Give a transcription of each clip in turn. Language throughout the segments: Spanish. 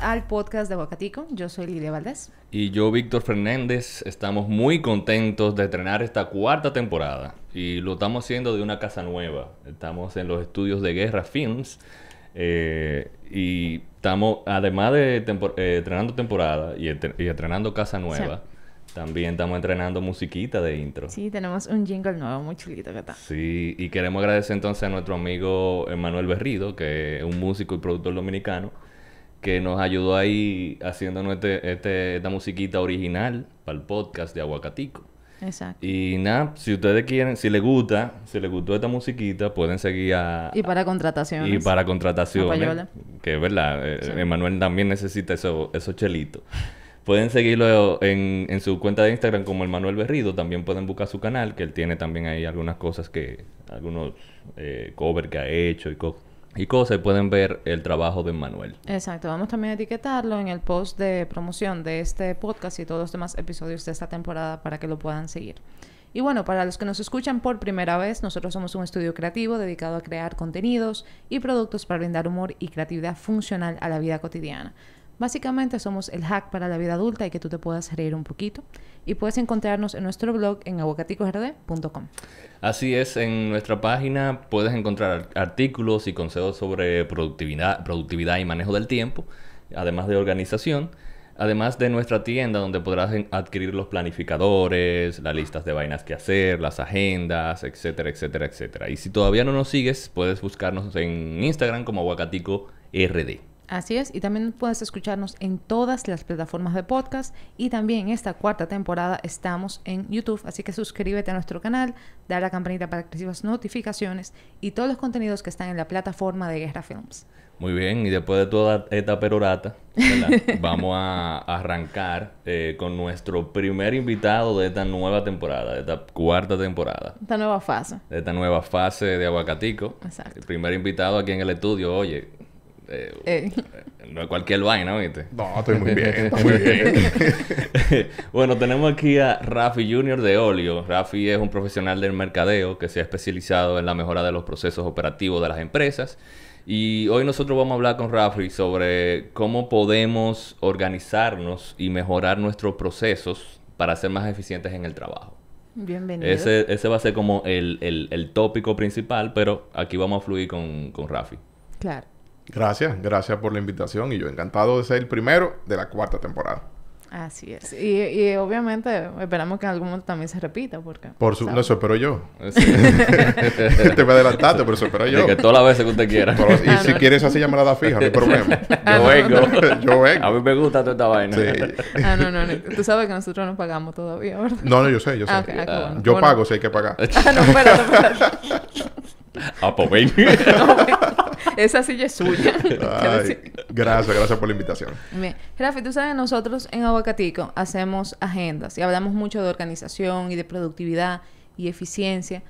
al podcast de Aguacatico. Yo soy Lidia Valdés. Y yo, Víctor Fernández. Estamos muy contentos de estrenar esta cuarta temporada. Y lo estamos haciendo de una casa nueva. Estamos en los estudios de Guerra Films. Eh, y estamos, además de entrenando eh, temporada y, entrenando casa nueva, también estamos entrenando musiquita de intro. Sí, tenemos un jingle nuevo muy chulito que está. Sí, y queremos agradecer entonces a nuestro amigo Emanuel Berrido, que es un músico y productor dominicano que nos ayudó ahí haciéndonos este, este, esta musiquita original para el podcast de Aguacatico. Exacto. Y nada, si ustedes quieren, si les gusta, si les gustó esta musiquita, pueden seguir a... Y para contrataciones. Y para contrataciones. Que es verdad, eh, Emanuel también necesita eso, esos chelitos. Pueden seguirlo en, su cuenta de Instagram como Emanuel Berrido. También pueden buscar su canal, que él tiene también ahí algunas cosas que... Algunos eh, covers que ha hecho y cosas y cosas, pueden ver el trabajo de Manuel. Exacto, vamos también a etiquetarlo en el post de promoción de este podcast y todos los demás episodios de esta temporada para que lo puedan seguir. Y bueno, para los que nos escuchan por primera vez, nosotros somos un estudio creativo dedicado a crear contenidos y productos para brindar humor y creatividad funcional a la vida cotidiana. Básicamente somos el hack para la vida adulta y que tú te puedas reír un poquito. Y puedes encontrarnos en nuestro blog en aguacaticosrd.com. Así es, en nuestra página puedes encontrar artículos y consejos sobre productividad, productividad y manejo del tiempo, además de organización. Además de nuestra tienda donde podrás adquirir los planificadores, las listas de vainas que hacer, las agendas, etcétera, etcétera, etcétera. Y si todavía no nos sigues, puedes buscarnos en Instagram como aguacatico Así es, y también puedes escucharnos en todas las plataformas de podcast y también esta cuarta temporada estamos en YouTube, así que suscríbete a nuestro canal, da la campanita para que recibas notificaciones y todos los contenidos que están en la plataforma de Guerra Films. Muy bien, y después de toda esta perorata, vamos a arrancar eh, con nuestro primer invitado de esta nueva temporada, de esta cuarta temporada. Esta nueva fase. De esta nueva fase de Aguacatico. Exacto. El primer invitado aquí en el estudio, oye, eh, no es cualquier vaina, ¿viste? No, estoy muy bien, muy bien. bueno, tenemos aquí a Rafi Junior de Olio. Rafi es un profesional del mercadeo que se ha especializado en la mejora de los procesos operativos de las empresas. Y hoy nosotros vamos a hablar con Rafi sobre cómo podemos organizarnos y mejorar nuestros procesos para ser más eficientes en el trabajo. Bienvenido. Ese, ese va a ser como el, tópico principal, pero aquí vamos a fluir con Rafi. Claro. Gracias, gracias por la invitación y yo encantado de ser el primero de la cuarta temporada. Así es. Y, obviamente esperamos que en algún momento también se repita porque... Por no, eso espero yo. Te me adelantaste, pero eso espero yo. De que todas las veces que usted quiera. y ah, si quieres así llamada fija, no hay problema. yo vengo. yo vengo. A mí me gusta toda esta vaina. Ah, no, no, no, Tú sabes que nosotros no pagamos todavía, ¿verdad? No, no, yo sé, yo sé. Ah, ah, yo pago si hay que pagar. ah, no, espérate, espérate. Apo ah, pues Esa silla es suya. gracias, gracias por la invitación. Bien. tú sabes, nosotros en Aguacatico hacemos agendas y hablamos mucho de organización y de productividad y eficiencia.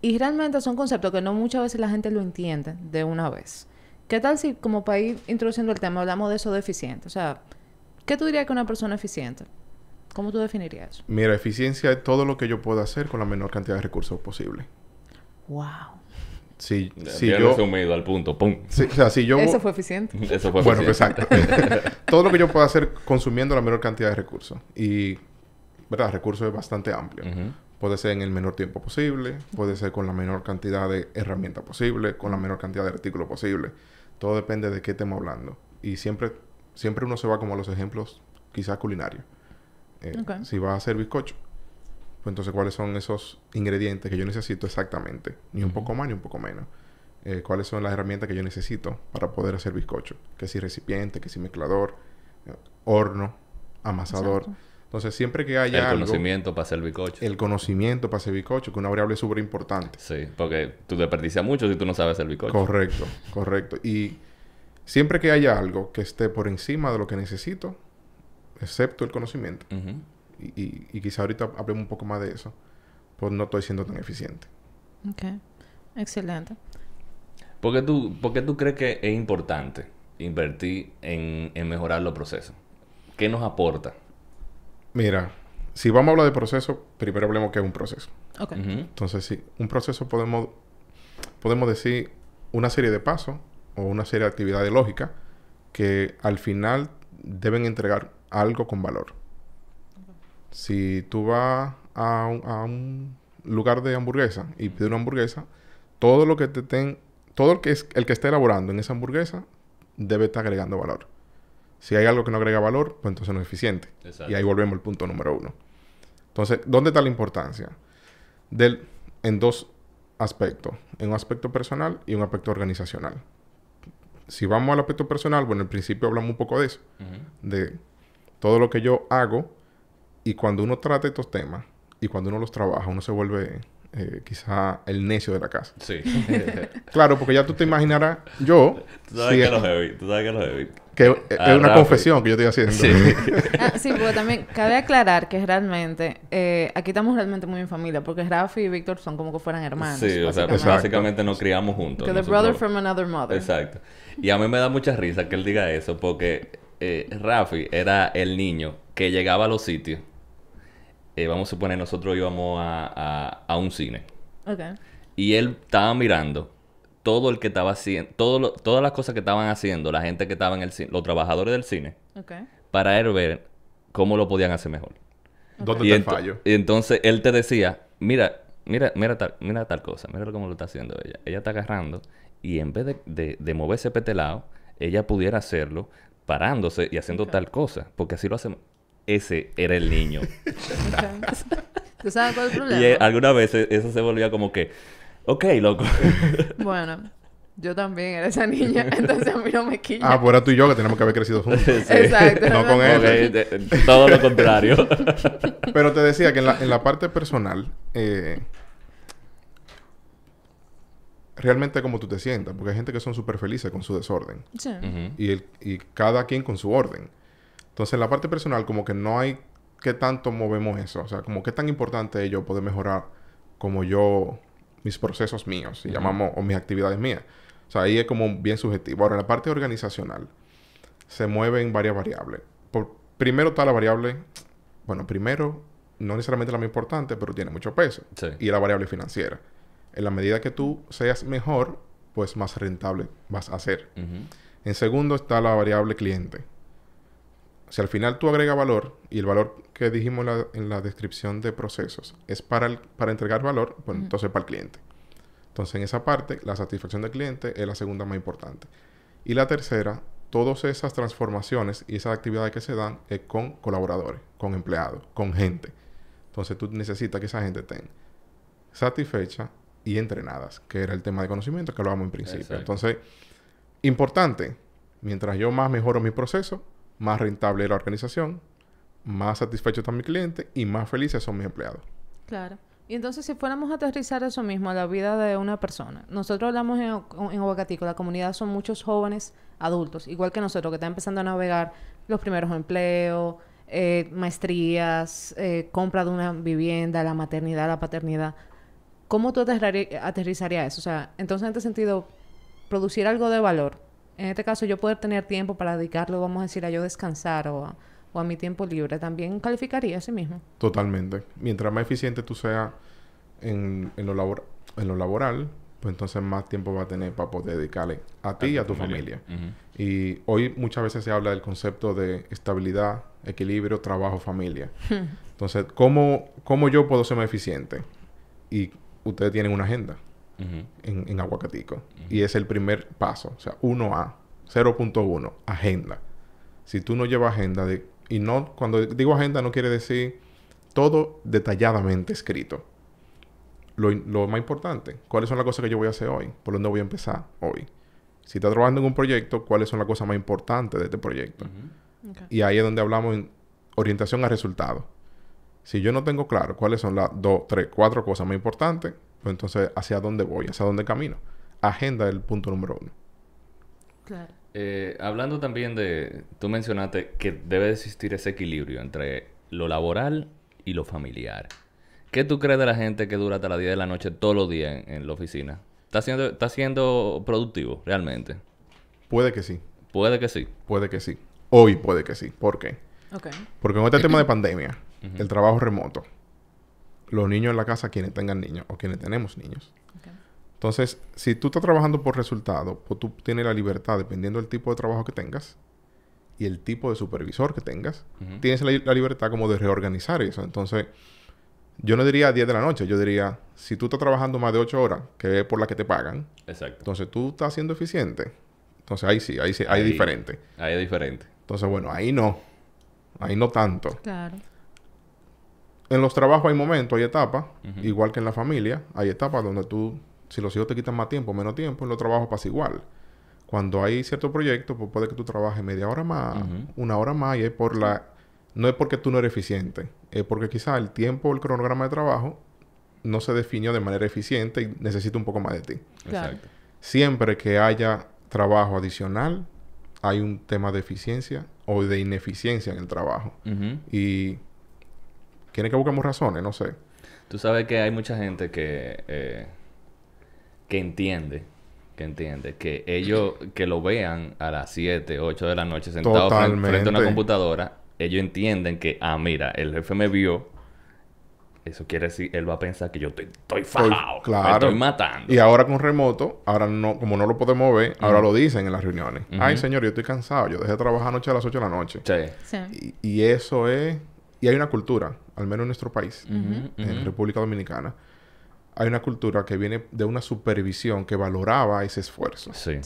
Y realmente son conceptos que no muchas veces la gente lo entiende de una vez. ¿Qué tal si, como para ir introduciendo el tema, hablamos de eso de eficiente? O sea, ¿qué tú dirías que una persona eficiente? ¿Cómo tú definirías? Mira, eficiencia es todo lo que yo puedo hacer con la menor cantidad de recursos posible. Wow. Si, sí, yo, al punto, pum. yo, Eso fue eficiente. Eso fue bueno, exacto. Todo lo que yo pueda hacer consumiendo la menor cantidad de recursos. Y, ¿verdad? Recursos es bastante amplio. Puede ser en el menor tiempo posible, puede ser con la menor cantidad de herramientas posible, con la menor cantidad de artículo posible. Todo depende de qué estemos hablando. Y siempre, siempre uno se va como a los ejemplos quizás culinarios. Eh, si va a hacer bizcocho, pues entonces cuáles son esos ingredientes que yo necesito exactamente, ni un poco más ni un poco menos. Eh, cuáles son las herramientas que yo necesito para poder hacer bizcocho, que si recipiente, que si mezclador, eh, horno, amasador. Entonces, siempre que haya. El conocimiento para hacer bizcocho. El conocimiento para hacer bizcocho, que una variable súper importante. Sí, porque tú desperdicias mucho si tú no sabes hacer bizcocho. Correcto, correcto. Y siempre que haya algo que esté por encima de lo que necesito, excepto el conocimiento, y, quizá ahorita hablemos un poco más de eso, pues no estoy siendo tan eficiente. Ok, excelente. ¿Por qué tú, por tú crees que es importante invertir en, mejorar los procesos? ¿Qué nos aporta? Mira, si vamos a hablar de proceso, primero hablemos que es un proceso. Entonces, sí, un proceso podemos, podemos decir una serie de pasos o una serie de actividades lógicas que al final deben entregar algo con valor. Si tú vas a un, lugar de hamburguesa y pides una hamburguesa, todo lo que te ten, todo el que, es, el que esté elaborando en esa hamburguesa debe estar agregando valor. Si hay algo que no agrega valor, pues entonces no es eficiente. Y ahí volvemos al punto número uno. Entonces, ¿dónde está la importancia? Del, en dos aspectos. En un aspecto personal y un aspecto organizacional. Si vamos al aspecto personal, bueno, en el principio hablamos un poco de eso. De todo lo que yo hago y cuando uno trata estos temas y cuando uno los trabaja, uno se vuelve eh, quizá el necio de la casa. Sí. claro, porque ya tú te imaginarás, yo... Tú sabes que es, lo heavy, tú sabes que lo heavy. Que es ah, una confesión que yo estoy haciendo. Sí, ah, sí porque también cabe aclarar que realmente, eh, aquí estamos realmente muy en familia, porque Rafi y Víctor son como que fueran hermanos. Sí, o sea, pues, básicamente nos criamos juntos. Que the brother from another mother. Exacto. Y a mí me da mucha risa que él diga eso, porque eh, Rafi era el niño que llegaba a los sitios eh, vamos a suponer, nosotros íbamos a, a, un cine. Y él estaba mirando todo el que estaba haciendo, todo todas las cosas que estaban haciendo, la gente que estaba en el cine, los trabajadores del cine, para él ver cómo lo podían hacer mejor. ¿Dónde está fallo? Y entonces él te decía, mira, mira, mira tal, mira tal cosa, mira cómo lo está haciendo ella. Ella está agarrando y en vez de, de, moverse petelado, ella pudiera hacerlo parándose y haciendo tal cosa, porque así lo hacemos ese era el niño. ¿Tú sabes cuál es el eh, problema? Y alguna vez eso se volvía como que, ok, loco. bueno, yo también era esa niña, entonces a mí no me quilla. Ah, pues era tú y yo que tenemos que haber crecido juntos. Exacto. No, con él. todo lo contrario. Pero te decía que en la, en la parte personal, eh, realmente como tú te sientas, porque hay gente que son súper felices con su desorden. Sí. y, y cada quien con su orden. Entonces, en la parte personal, como que no hay que tanto movemos eso. O sea, como que tan importante es yo poder mejorar como yo, mis procesos míos, si llamamos, o mis actividades mías. O sea, ahí es como bien subjetivo. Ahora, en la parte organizacional se mueven varias variables. Por, primero está la variable, bueno, primero, no necesariamente la más importante, pero tiene mucho peso. Y la variable financiera. En la medida que tú seas mejor, pues más rentable vas a ser. En segundo está la variable cliente si al final tú agregas valor y el valor que dijimos en la descripción de procesos es para, para entregar valor, pues entonces para el cliente. Entonces en esa parte la satisfacción del cliente es la segunda más importante. Y la tercera, todas esas transformaciones y esas actividades que se dan es con colaboradores, con empleados, con gente. Entonces tú necesitas que esa gente esté satisfecha y entrenadas, que era el tema de conocimiento que hablábamos en principio. Entonces, importante, mientras yo más mejoro mi proceso, más rentable la organización, más satisfecho están mi cliente y más felices son mis empleados. Claro. Y entonces, si fuéramos a aterrizar eso mismo a la vida de una persona, nosotros hablamos en, en la comunidad son muchos jóvenes adultos, igual que nosotros, que están empezando a navegar los primeros empleos, eh, maestrías, eh, compra de una vivienda, la maternidad, la paternidad. ¿Cómo tú aterrizarías eso? O sea, entonces, en este sentido, producir algo de valor en este caso yo poder tener tiempo para dedicarlo, vamos a decir, a yo descansar o a, mi tiempo libre, también calificaría a sí mismo. Totalmente. Mientras más eficiente tú seas en, lo, laboral, pues entonces más tiempo va a tener para poder dedicarle a ti y a tu familia. Y hoy muchas veces se habla del concepto de estabilidad, equilibrio, trabajo, familia. entonces, ¿cómo, ¿cómo yo puedo ser más eficiente? Y ustedes tienen una agenda en, Aguacatico. Y es el primer paso. O sea, 1A, 0.1, agenda. Si tú no llevas agenda de... Y no, cuando digo agenda no quiere decir todo detalladamente escrito. Lo, más importante, cuáles son las cosas que yo voy a hacer hoy, por dónde voy a empezar hoy. Si estás trabajando en un proyecto, cuáles son las cosas más importantes de este proyecto. Y ahí es donde hablamos en orientación a resultados. Si yo no tengo claro cuáles son las dos, tres, cuatro cosas más importantes, pues entonces, ¿hacia dónde voy? ¿Hacia dónde camino? Agenda el punto número uno. Claro. Eh, hablando también de, tú mencionaste que debe existir ese equilibrio entre lo laboral y lo familiar. ¿Qué tú crees de la gente que dura hasta las 10 de la noche todos los días en, la oficina? ¿Está siendo, ¿Está siendo productivo realmente? Puede que sí. Puede que sí. Puede que sí. Hoy puede que sí. ¿Por qué? Okay. Porque con este tema de pandemia, el trabajo remoto, los niños en la casa, quienes tengan niños o quienes tenemos niños. Entonces, si tú estás trabajando por resultado, pues tú tienes la libertad, dependiendo del tipo de trabajo que tengas y el tipo de supervisor que tengas, tienes la, libertad como de reorganizar eso. Entonces, yo no diría 10 de la noche, yo diría, si tú estás trabajando más de 8 horas, que es por la que te pagan, Exacto. entonces tú estás siendo eficiente. Entonces ahí sí, ahí sí, ahí, es diferente. Ahí es diferente. Entonces, bueno, ahí no. Ahí no tanto. Claro en los trabajos hay momentos, hay etapas, igual que en la familia, hay etapas donde tú, si los hijos te quitan más tiempo, menos tiempo, en los trabajos pasa igual. Cuando hay cierto proyecto, pues puede que tú trabajes media hora más, una hora más, y es por la... No es porque tú no eres eficiente, es porque quizás el tiempo, el cronograma de trabajo no se definió de manera eficiente y necesita un poco más de ti. Exacto. Siempre que haya trabajo adicional, hay un tema de eficiencia o de ineficiencia en el trabajo. Y tiene que buscamos razones, no sé. Tú sabes que hay mucha gente que, eh, que entiende, que entiende, que ellos que lo vean a las 7, 8 de la noche sentados frente, a una computadora, ellos entienden que, ah, mira, el jefe me vio, eso quiere decir, él va a pensar que yo estoy, estoy fajado. Claro. Me estoy matando. Y ahora con remoto, ahora no, como no lo podemos ver, ahora lo dicen en las reuniones. Ay, señor, yo estoy cansado. Yo dejé de trabajar anoche a las 8 de la noche. Sí. y, eso es y hay una cultura, al menos en nuestro país, en República Dominicana, hay una cultura que viene de una supervisión que valoraba ese esfuerzo. Sí.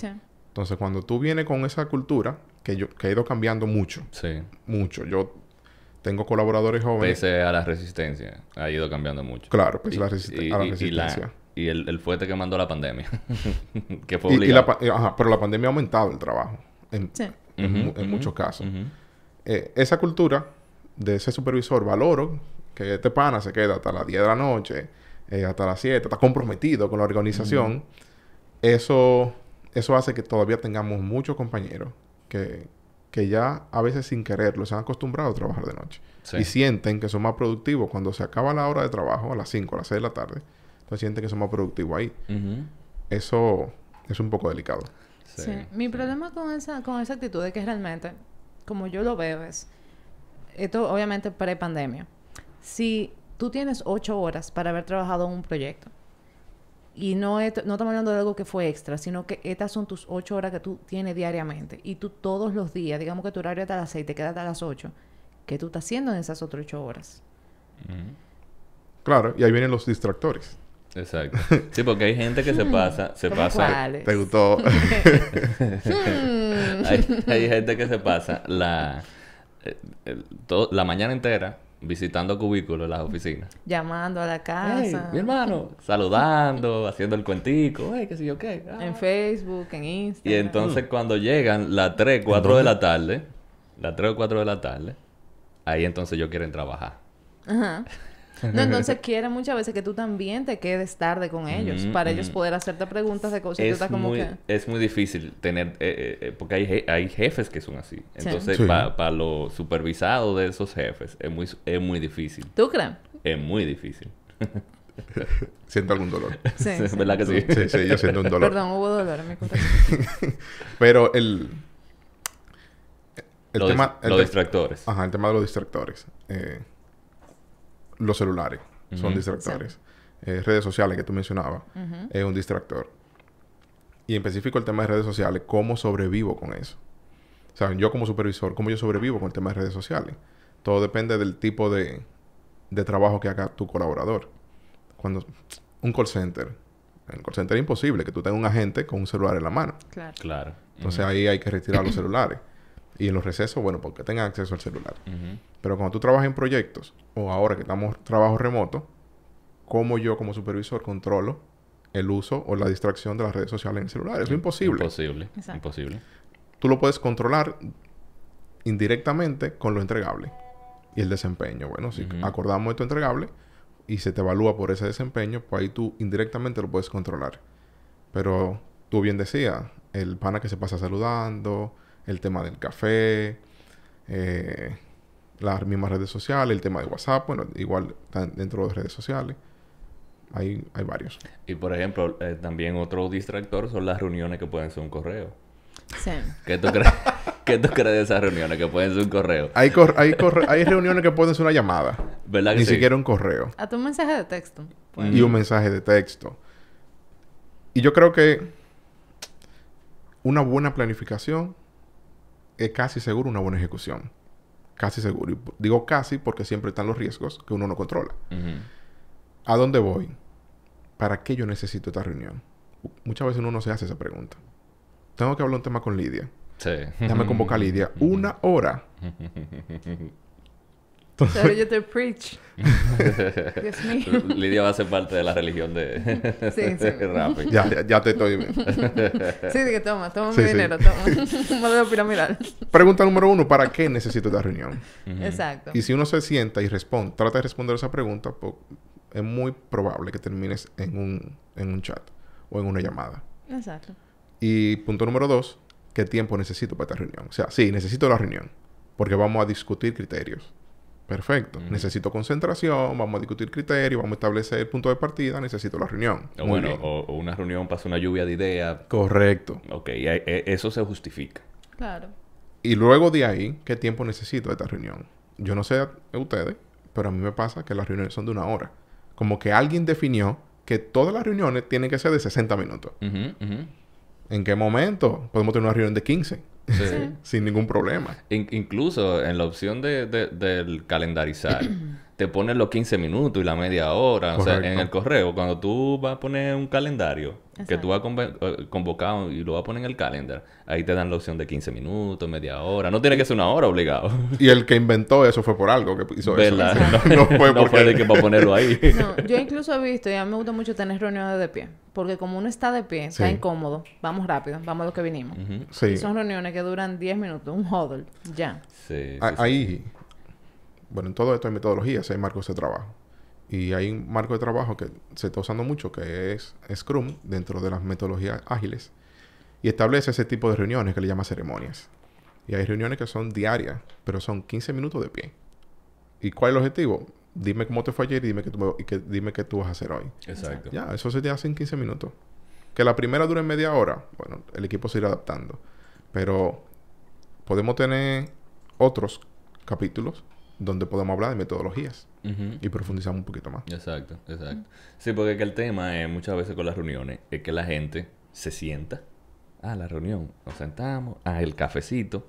Entonces, cuando tú vienes con esa cultura, que yo ido cambiando mucho, sí. mucho, yo tengo colaboradores jóvenes. Pese a la resistencia, ha ido cambiando mucho. Claro, pese a, la resistencia. Y, el, fuerte que mandó la pandemia, que fue obligado. pero la pandemia ha aumentado el trabajo en, en, muchos casos. Eh, esa cultura de ese supervisor valoro que este pana se queda hasta las 10 de la noche, eh, hasta las 7, está comprometido con la organización, eso, eso hace que todavía tengamos muchos compañeros que, que ya a veces sin quererlo se han acostumbrado a trabajar de noche. Y sienten que son más productivos cuando se acaba la hora de trabajo, a las 5, a las 6 de la tarde. Entonces sienten que son más productivos ahí. Eso es un poco delicado. Mi problema con esa, con esa actitud es que realmente, como yo lo veo, es esto obviamente pre-pandemia, si tú tienes ocho horas para haber trabajado en un proyecto, y no, no estamos hablando de algo que fue extra, sino que estas son tus ocho horas que tú tienes diariamente. Y tú todos los días, digamos que tu horario está a las seis, te quedas hasta las ocho. ¿Qué tú estás haciendo en esas otras ocho horas? Mm. Claro, y ahí vienen los distractores. Exacto. Sí, porque hay gente que se mm. pasa, se pasa. Cuáles? ¿Te gustó? Mm. hay gente que se pasa la eh, la mañana entera visitando cubículos en las oficinas. Llamando a la casa. mi hermano, saludando, haciendo el cuentico, qué sé yo qué. Ah. En Facebook, en Instagram. Y entonces mm. cuando llegan las 3, 4 de la tarde, las 3 o 4 de la tarde, ahí entonces yo quieren trabajar. Ajá. No, entonces quiere muchas veces que tú también te quedes tarde con ellos, para ellos poder hacerte preguntas de cosas es que tú estás como muy, Es muy difícil tener, eh, eh, eh, porque hay, hay jefes que son así. Entonces, para los lo supervisado de esos jefes, es muy, es muy difícil. ¿Tú crees? Es muy difícil. siento algún dolor. Sí, sí. ¿Verdad que sí? yo siento un dolor. Perdón, hubo dolor en mi Pero el... El tema... los distractores. Ajá, el tema de los distractores. Eh, los celulares son distractores. Eh, redes sociales que tú mencionabas es un distractor. Y en específico el tema de redes sociales, ¿cómo sobrevivo con eso? O sea, yo como supervisor, ¿cómo yo sobrevivo con el tema de redes sociales? Todo depende del tipo de, trabajo que haga tu colaborador. Cuando un call center, En el call center es imposible que tú tengas un agente con un celular en la mano. Claro. Entonces ahí hay que retirar los celulares. Y en los recesos, bueno, porque tengan acceso al celular. Pero cuando tú trabajas en proyectos, o ahora que estamos trabajo remoto, ¿cómo yo como supervisor controlo el uso o la distracción de las redes sociales en el celular? es imposible. Imposible. Imposible. Tú lo puedes controlar indirectamente con lo entregable y el desempeño. Bueno, si acordamos de entregable y se te evalúa por ese desempeño, pues ahí tú indirectamente lo puedes controlar. Pero tú bien decías, el pana que se pasa saludando, el tema del café, eh, las mismas redes sociales, el tema de WhatsApp, bueno, igual dentro de redes sociales. Hay, hay varios. Y por ejemplo, eh, también otro distractor son las reuniones que pueden ser un correo. Sí. ¿Qué tú crees? de esas reuniones que pueden ser un correo? Hay, hay, hay reuniones que pueden ser una llamada. ¿Verdad Ni siquiera un correo. A tu mensaje de texto. Pues. Y un mensaje de texto. Y yo creo que una buena planificación es casi seguro una buena ejecución. Casi seguro. Y digo casi porque siempre están los riesgos que uno no controla. ¿A dónde voy? ¿Para qué yo necesito esta reunión? Muchas veces uno no se hace esa pregunta. Tengo que hablar un tema con Lidia. Sí. Ya me convoca Lidia. Una hora. Entonces, yo te preach. Lidia va a ser parte de la religión de, sí, Ya, te estoy viendo. sí, que toma, toma mi dinero, toma. Modelo piramidal. Pregunta número uno: ¿para qué necesito esta reunión? Exacto. Y si uno se sienta y responde, trata de responder esa pregunta, pues, es muy probable que termines en un, en un chat o en una llamada. Exacto. Y punto número dos: ¿qué tiempo necesito para esta reunión? O sea, sí, necesito la reunión porque vamos a discutir criterios Perfecto. Necesito concentración, vamos a discutir criterios, vamos a establecer el punto de partida, necesito la reunión. bueno, O, una reunión pasa una lluvia de ideas. Correcto. Ok, e, e, eso se justifica. Claro. Y luego de ahí, ¿qué tiempo necesito de esta reunión? Yo no sé ustedes, pero a mí me pasa que las reuniones son de una hora. Como que alguien definió que todas las reuniones tienen que ser de 60 minutos. ¿En qué momento podemos tener una reunión de 15? sin ningún problema. incluso en la opción de, del calendarizar, te pones los 15 minutos y la media hora. en el correo, cuando tú vas a poner un calendario que tú vas a convocar y lo vas a poner en el calendar, ahí te dan la opción de 15 minutos, media hora. No tiene que ser una hora obligado. Y el que inventó eso fue por algo que hizo eso. No, fue que ponerlo ahí. No, yo incluso he visto, y a mí me gusta mucho tener reuniones de pie. Porque como uno está de pie, está incómodo, vamos rápido, vamos a lo que vinimos. y son reuniones que duran 10 minutos, un huddle, ya. Ah, sí, ahí, bueno, en todo esto hay metodologías, hay marcos de trabajo. Y hay un marco de trabajo que se está usando mucho, que es Scrum, dentro de las metodologías ágiles, y establece ese tipo de reuniones que le llama ceremonias. Y hay reuniones que son diarias, pero son 15 minutos de pie. ¿Y cuál es el objetivo? dime cómo te fue ayer y dime qué tú, que, dime qué tú vas a hacer hoy. Exacto. Ya, eso se te hace en 15 minutos. Que la primera dure media hora, bueno, el equipo se irá adaptando. Pero podemos tener otros capítulos donde podemos hablar de metodologías y profundizar un poquito más. Exacto, exacto. Sí, porque que el tema es muchas veces con las reuniones es que la gente se sienta. ...a ah, la reunión, nos sentamos, a ah, el cafecito,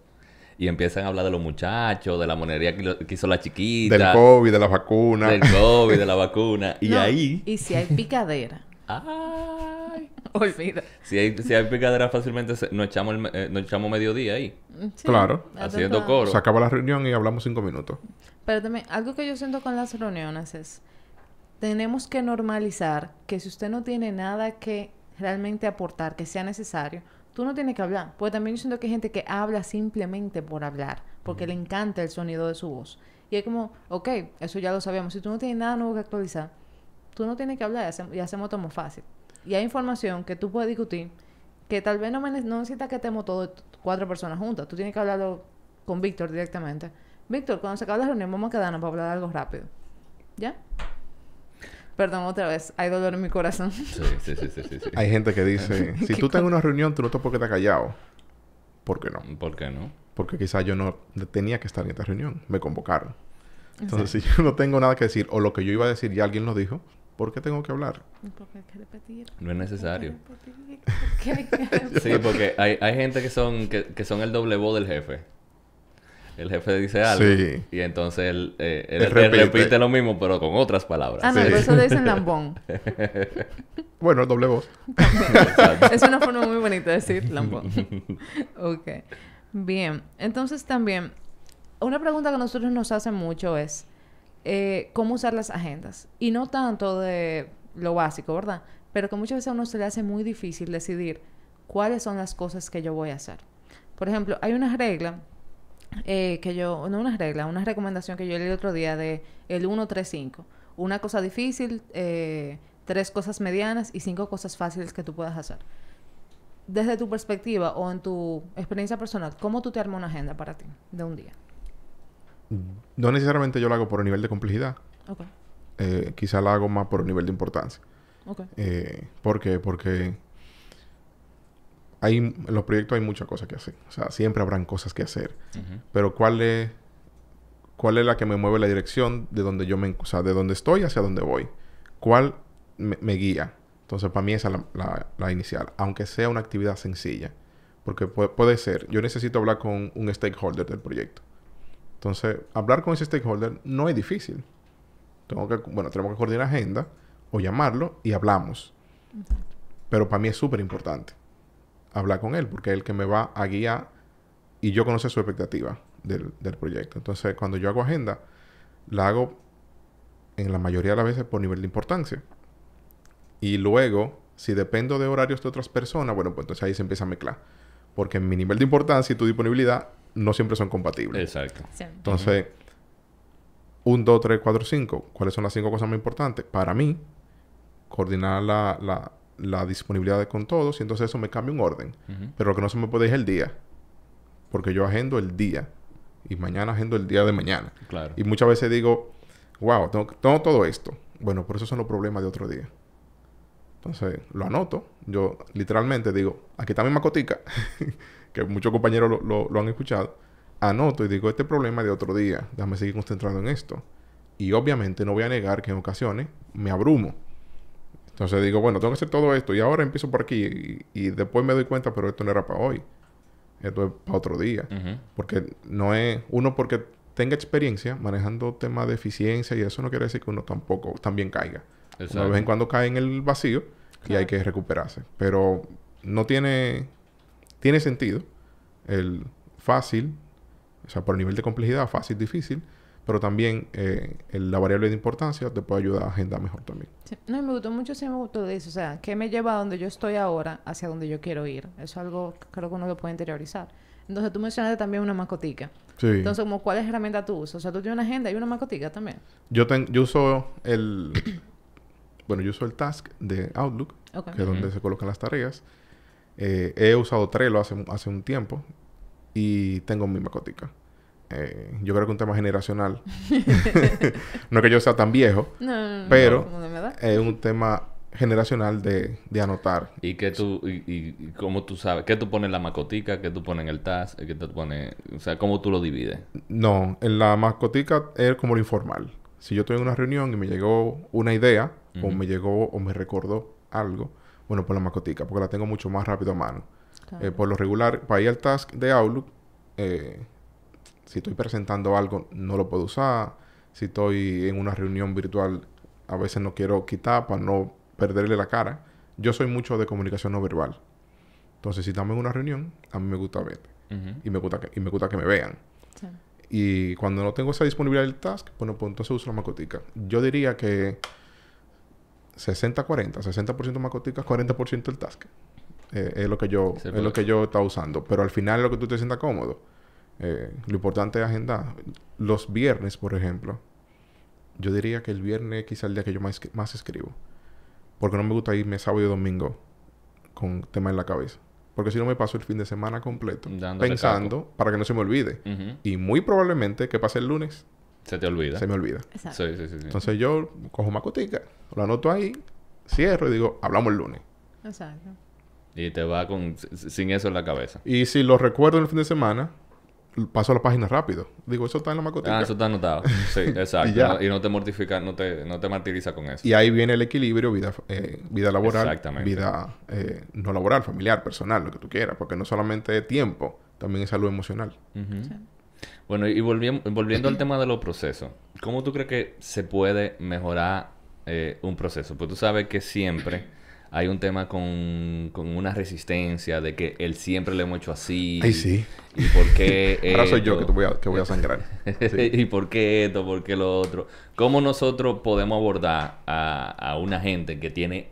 y empiezan a hablar de los muchachos, de la monería que, hizo la chiquita. Del COVID, de la vacuna. Del COVID, de la vacuna. Y ahí... Y si hay picadera. ¡Ay! Olvida. Si hay, si hay picadera fácilmente, nos, echamos eh, echamos mediodía ahí. claro. Haciendo coro. Se acaba la reunión y hablamos cinco minutos. Pero también, algo que yo siento con las reuniones es... Tenemos que normalizar que si usted no tiene nada que realmente aportar, que sea necesario, Tú no tienes que hablar. Porque también yo siento que hay gente que habla simplemente por hablar, porque le encanta el sonido de su voz. Y es como, ok, eso ya lo sabíamos. Si tú no tienes nada nuevo que actualizar, tú no tienes que hablar y, hacemos todo más fácil. Y hay información que tú puedes discutir que tal vez no, necesitas que estemos todos cuatro personas juntas. Tú tienes que hablarlo con Víctor directamente. Víctor, cuando se acabe la reunión, vamos a quedarnos para hablar algo rápido. ¿Ya? Perdón, otra vez. Hay dolor en mi corazón. Sí, sí, sí, sí. sí, Hay gente que dice, si tú estás en una reunión, tú no estás porque has callado. ¿Por qué no? ¿Por qué no? Porque quizás yo no tenía que estar en esta reunión. Me convocaron. Entonces, si yo no tengo nada que decir o lo que yo iba a decir ya alguien lo dijo, ¿por qué tengo que hablar? Porque que repetir. No es necesario. hay sí, porque hay, gente que son, que son el doble voz del jefe el jefe dice algo y entonces él, eh, repite. lo mismo pero con otras palabras. Ah, no, por eso le dicen lambón. bueno, doble voz. es una forma muy bonita de decir lambón. ok. Bien, entonces también, una pregunta que a nosotros nos hacen mucho es eh, cómo usar las agendas. Y no tanto de lo básico, ¿verdad? Pero que muchas veces a uno se le hace muy difícil decidir cuáles son las cosas que yo voy a hacer. Por ejemplo, hay una regla eh, que yo, no una reglas, una recomendación que yo leí el otro día de el 135. Una cosa difícil, eh, tres cosas medianas y cinco cosas fáciles que tú puedas hacer. Desde tu perspectiva o en tu experiencia personal, ¿cómo tú te armas una agenda para ti de un día? No necesariamente yo la hago por el nivel de complejidad. Eh, quizá la hago más por el nivel de importancia. ¿Por qué? Porque en los proyectos hay muchas cosas que hacer. O sea, siempre habrán cosas que hacer. Pero ¿cuál es, ¿cuál es la que me mueve la dirección de donde yo me... O sea, de donde estoy hacia donde voy? ¿Cuál me, guía? Entonces, para mí esa es la, inicial. Aunque sea una actividad sencilla. Porque puede, ser, yo necesito hablar con un stakeholder del proyecto. Entonces, hablar con ese stakeholder no es difícil. Tengo que, bueno, tenemos que coordinar agenda o llamarlo y hablamos. Pero para mí es súper importante hablar con él, porque es el que me va a guiar y yo conoce su expectativa del, proyecto. Entonces, cuando yo hago agenda, la hago en la mayoría de las veces por nivel de importancia. Y luego, si dependo de horarios de otras personas, bueno, pues entonces ahí se empieza a mezclar. Porque mi nivel de importancia y tu disponibilidad no siempre son compatibles. Exacto. Entonces, un, dos, tres, cuatro, cinco. ¿Cuáles son las cinco cosas más importantes? Para mí, coordinar la, la disponibilidad de con todos y entonces eso me cambia un orden. Pero lo que no se me puede es el día. Porque yo agendo el día y mañana agendo el día de mañana. Y muchas veces digo, wow, tengo, todo esto. Bueno, por eso son los problemas de otro día. Entonces, lo anoto. Yo literalmente digo, aquí está mi macotica, que muchos compañeros lo, lo, han escuchado. Anoto y digo, este problema de otro día, déjame seguir concentrado en esto. Y obviamente no voy a negar que en ocasiones me abrumo. Entonces digo, bueno, tengo que hacer todo esto y ahora empiezo por aquí y, después me doy cuenta, pero esto no era para hoy. Esto es para otro día. Porque no es, uno porque tenga experiencia manejando temas de eficiencia y eso no quiere decir que uno tampoco también caiga. de vez en cuando cae en el vacío y hay que recuperarse. Pero no tiene, tiene sentido el fácil, o sea, por el nivel de complejidad, fácil, difícil, pero también eh, la variable de importancia te puede ayudar a agendar mejor también. No, me gustó mucho, sí me gustó eso. O sea, ¿qué me lleva a donde yo estoy ahora hacia donde yo quiero ir? Eso es algo que creo que uno lo puede interiorizar. Entonces, tú mencionaste también una mascotica. Sí. Entonces, como, ¿cuál es la herramienta tú usas? O sea, tú tienes una agenda y una mascotica también. Yo, ten, yo uso el... bueno, yo uso el task de Outlook, que es donde se colocan las tareas. Eh, he usado Trello hace, hace un tiempo y tengo mi mascotica. Eh, yo creo que un tema generacional. no que yo sea tan viejo, pero es un tema generacional de, de anotar. ¿Y que tú, y, y, cómo tú sabes? ¿Qué tú pones en la mascotica ¿Qué tú pones en el TAS? que tú pones? O sea, ¿cómo tú lo divides? No, en la mascotica es como lo informal. Si yo estoy en una reunión y me llegó una idea, o me llegó o me recordó algo, bueno, por la mascotica, porque la tengo mucho más rápido a mano. Eh, por lo regular, para ir al task de Outlook, eh, si estoy presentando algo, no lo puedo usar. Si estoy en una reunión virtual, a veces no quiero quitar para no perderle la cara. Yo soy mucho de comunicación no verbal. Entonces, si estamos en una reunión, a mí me gusta ver. y, me gusta que, me gusta que me vean. Y cuando no tengo esa disponibilidad del task, bueno, pues entonces uso la macotica. Yo diría que 60-40, 60%, macotica, 40% el task. Eh, es lo que yo es lo que yo está usando. Pero al final es lo que tú te sientas cómodo. Eh, lo importante es agendar. Los viernes, por ejemplo, yo diría que el viernes quizá el día que yo más, escribo. Porque no me gusta irme sábado y domingo con temas en la cabeza. Porque si no me paso el fin de semana completo pensando para que no se me olvide. Y muy probablemente que pase el lunes. Se te olvida. Se me olvida. Entonces yo cojo una cotica... lo anoto ahí, cierro y digo, hablamos el lunes. Exacto. Y te va con, sin eso en la cabeza. Y si lo recuerdo en el fin de semana, paso a la página rápido. Digo, eso está en la macotica. Ah, eso está anotado. Sí, exacto. y, No, te mortifica, no te, no te martiriza con eso. Y ahí viene el equilibrio, vida, eh, vida laboral, vida eh, no laboral, familiar, personal, lo que tú quieras. Porque no solamente es tiempo, también es salud emocional. Bueno, y volviendo volviendo al tema de los procesos. ¿Cómo tú crees que se puede mejorar eh, un proceso? Pues tú sabes que siempre hay un tema con, con una resistencia de que él siempre le hemos hecho así. Ay, sí. Y por qué Ahora soy yo que, voy, a, sangrar. y por qué esto, por qué lo otro. ¿Cómo nosotros podemos abordar a, una gente que tiene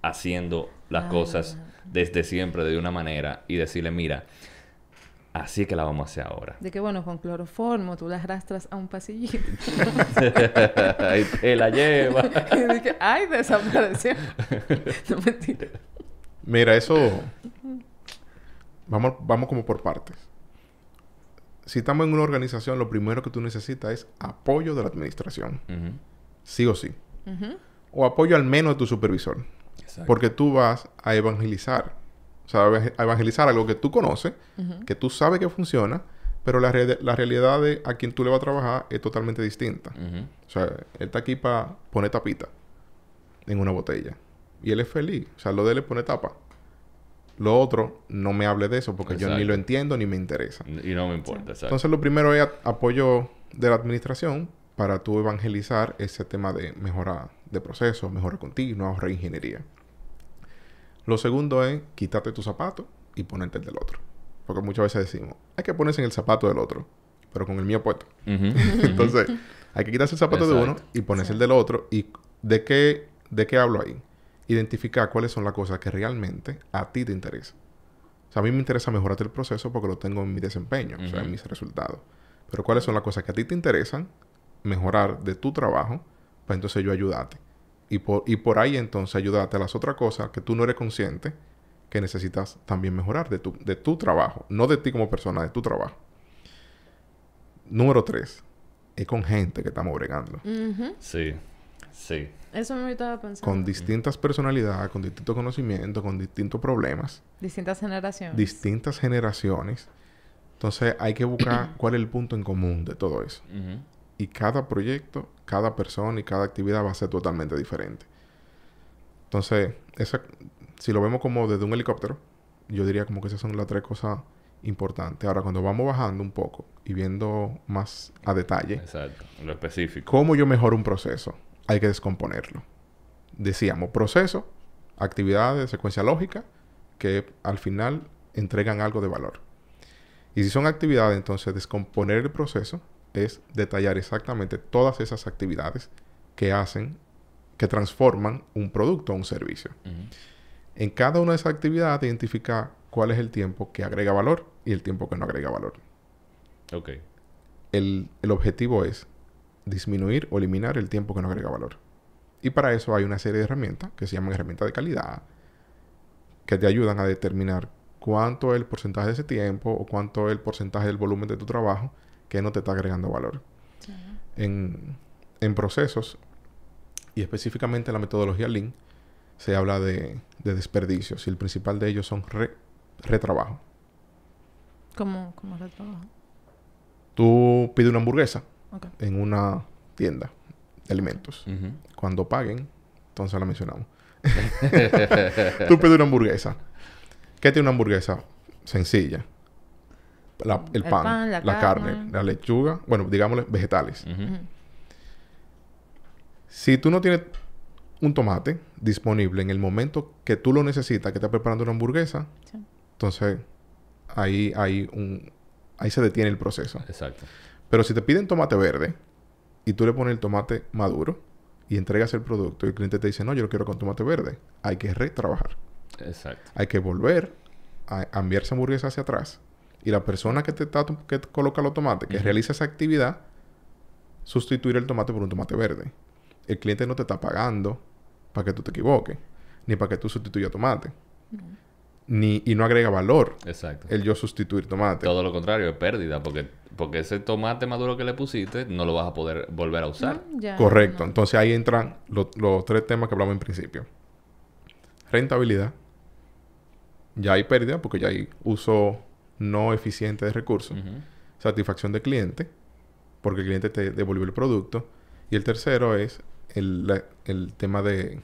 haciendo las ah. cosas desde siempre de una manera y decirle, mira, Así que la vamos a hacer ahora. De que bueno, con cloroformo tú la arrastras a un pasillito. y te la lleva. ay, desapareció. no mentira. Mira, eso. Vamos, vamos como por partes. Si estamos en una organización, lo primero que tú necesitas es apoyo de la administración. Sí o sí. O apoyo al menos de tu supervisor. Porque tú vas a evangelizar o sea, evangelizar algo que tú conoces, que tú sabes que funciona, pero la, realidad de a quien tú le vas a trabajar es totalmente distinta. O sea, él está aquí para poner tapita en una botella. Y él es feliz. O sea, lo de él pone tapa. Lo otro, no me hable de eso porque yo ni lo entiendo ni me interesa. Y no me importa, Entonces, lo primero es apoyo de la administración para tú evangelizar ese tema de mejora de procesos, mejora continua ahorra reingeniería. Lo segundo es quítate tu zapato y ponerte el del otro. Porque muchas veces decimos, hay que ponerse en el zapato del otro, pero con el mío puesto. Entonces, hay que quitarse el zapato de uno y ponerse el del otro. ¿Y de qué, de qué hablo ahí? Identificar cuáles son las cosas que realmente a ti te interesan. O sea, a mí me interesa mejorarte el proceso porque lo tengo en mi desempeño, o sea, en mis resultados. Pero cuáles son las cosas que a ti te interesan mejorar de tu trabajo Pues entonces yo ayudarte. Y por, y por ahí entonces ayudarte a las otras cosas que tú no eres consciente que necesitas también mejorar de tu, trabajo, no de ti como persona, de tu trabajo. Número tres, es con gente que estamos bregando. Sí, sí. Eso me a pensando. Con distintas personalidades, con distintos conocimientos, con distintos problemas. Distintas generaciones. Distintas generaciones. Entonces hay que buscar cuál es el punto en común de todo eso y cada proyecto, cada persona y cada actividad va a ser totalmente diferente. Entonces, si lo vemos como desde un helicóptero, yo diría como que esas son las tres cosas importantes. Ahora, cuando vamos bajando un poco y viendo más a detalle, Exacto, lo específico. ¿Cómo yo mejoro un proceso? Hay que descomponerlo. Decíamos, proceso, actividades, secuencia lógica, que al final entregan algo de valor. Y si son actividades, entonces descomponer el proceso es detallar exactamente todas esas actividades que hacen, que transforman un producto o un servicio. En cada una de esas actividades identifica cuál es el tiempo que agrega valor y el tiempo que no agrega valor. Ok. El, el objetivo es disminuir o eliminar el tiempo que no agrega valor. Y para eso hay una serie de herramientas que se llaman herramientas de calidad, que te ayudan a determinar cuánto es el porcentaje de ese tiempo o cuánto es el porcentaje del volumen de tu trabajo que no te está agregando valor. En, en, procesos, y específicamente la metodología Lean, se habla de, desperdicios y el principal de ellos son retrabajo. ¿Cómo, retrabajo? Tú pides una hamburguesa en una tienda de alimentos. Cuando paguen, entonces la mencionamos. tú pides una hamburguesa. ¿Qué tiene una hamburguesa? Sencilla el, pan, la, carne, la lechuga, bueno, digámosle vegetales. Si tú no tienes un tomate disponible en el momento que tú lo necesitas, que estás preparando una hamburguesa, entonces ahí hay un ahí se detiene el proceso. Exacto. Pero si te piden tomate verde y tú le pones el tomate maduro y entregas el producto y el cliente te dice, "No, yo lo quiero con tomate verde." Hay que retrabajar. Exacto. Hay que volver a, a enviar esa hamburguesa hacia atrás y la persona que te, está, que coloca los tomates, que realiza esa actividad, sustituir el tomate por un tomate verde. El cliente no te está pagando para que tú te equivoques, ni para que tú sustituyas tomate. Ni, y no agrega valor. Exacto. El yo sustituir tomate. Todo lo contrario, es pérdida, porque, porque ese tomate maduro que le pusiste no lo vas a poder volver a usar. Correcto. Entonces ahí entran los tres temas que hablamos en principio. Rentabilidad. Ya hay pérdida porque ya hay uso no eficiente de recursos, satisfacción del cliente, porque el cliente te devolvió el producto, y el tercero es el, tema del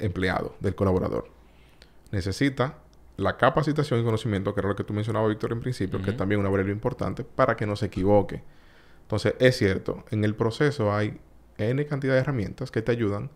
empleado, del colaborador. Necesita la capacitación y conocimiento, que era lo que tú mencionabas, Víctor, en principio, que es también una breve importante, para que no se equivoque. Entonces, es cierto, en el proceso hay N cantidad de herramientas que te ayudan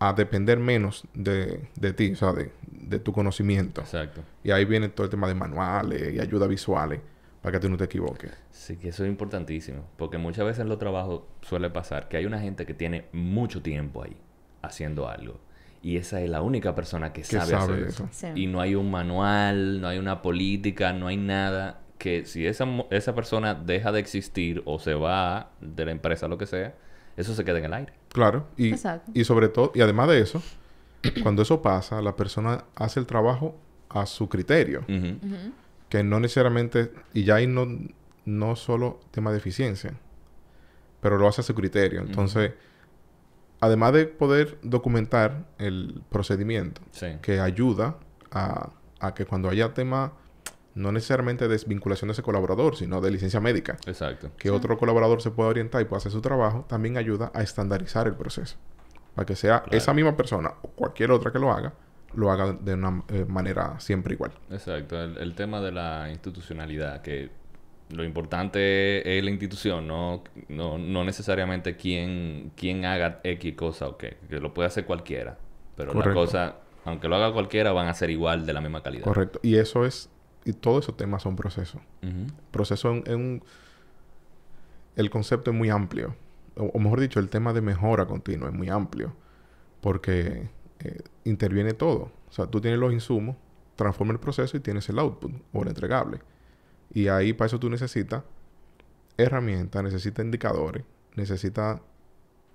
a depender menos de, ti, o sea, de, tu conocimiento. Exacto. Y ahí viene todo el tema de manuales y ayudas visuales para que tú no te equivoques. Sí, que eso es importantísimo, porque muchas veces en los trabajos suele pasar que hay una gente que tiene mucho tiempo ahí haciendo algo. Y esa es la única persona que, sabe, hacer eso. Y no hay un manual, no hay una política, no hay nada. Que si esa, esa persona deja de existir o se va de la empresa, lo que sea, eso se queda en el aire. Claro, y, y sobre todo, y además de eso, cuando eso pasa, la persona hace el trabajo a su criterio, que no necesariamente, y ya hay no, no solo tema de eficiencia, pero lo hace a su criterio. Entonces, además de poder documentar el procedimiento, que ayuda a, a que cuando haya tema no necesariamente desvinculación de ese colaborador, sino de licencia médica. Exacto. Que otro colaborador se pueda orientar y pueda hacer su trabajo, también ayuda a estandarizar el proceso. Para que sea esa misma persona o cualquier otra que lo haga, lo haga de una eh, manera siempre igual. Exacto. El, tema de la institucionalidad, que lo importante es la institución, no, no, necesariamente quién, quién haga X cosa o qué. que lo puede hacer cualquiera. Pero la cosa, aunque lo haga cualquiera, van a ser igual de la misma calidad. Correcto. Y eso es y todos esos temas son procesos. Proceso en, un... El concepto es muy amplio. O, mejor dicho, el tema de mejora continua es muy amplio. Porque eh, interviene todo. O sea, tú tienes los insumos, transforma el proceso y tienes el output o el entregable. Y ahí para eso tú necesitas herramientas, necesitas indicadores, necesitas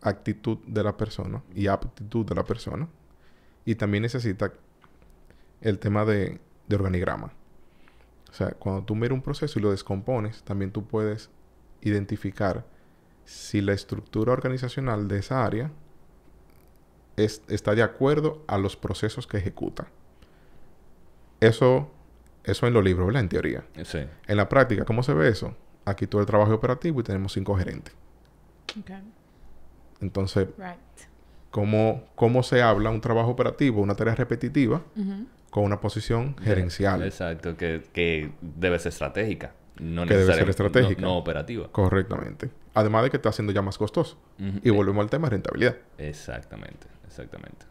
actitud de la persona y aptitud de la persona. Y también necesitas el tema de, de organigrama. O sea, cuando tú miras un proceso y lo descompones, también tú puedes identificar si la estructura organizacional de esa área está de acuerdo a los procesos que ejecuta. Eso, eso en los libros, ¿verdad? En teoría. Sí. En la práctica, ¿cómo se ve eso? Aquí todo el trabajo operativo y tenemos cinco gerentes. Okay. Entonces, right cómo, cómo se habla un trabajo operativo, una tarea repetitiva, con una posición gerencial. exacto, que, debe ser estratégica. No que estratégica. No, operativa. Correctamente. Además de que está haciendo ya más costoso. Y volvemos al tema de rentabilidad. Exactamente, exactamente.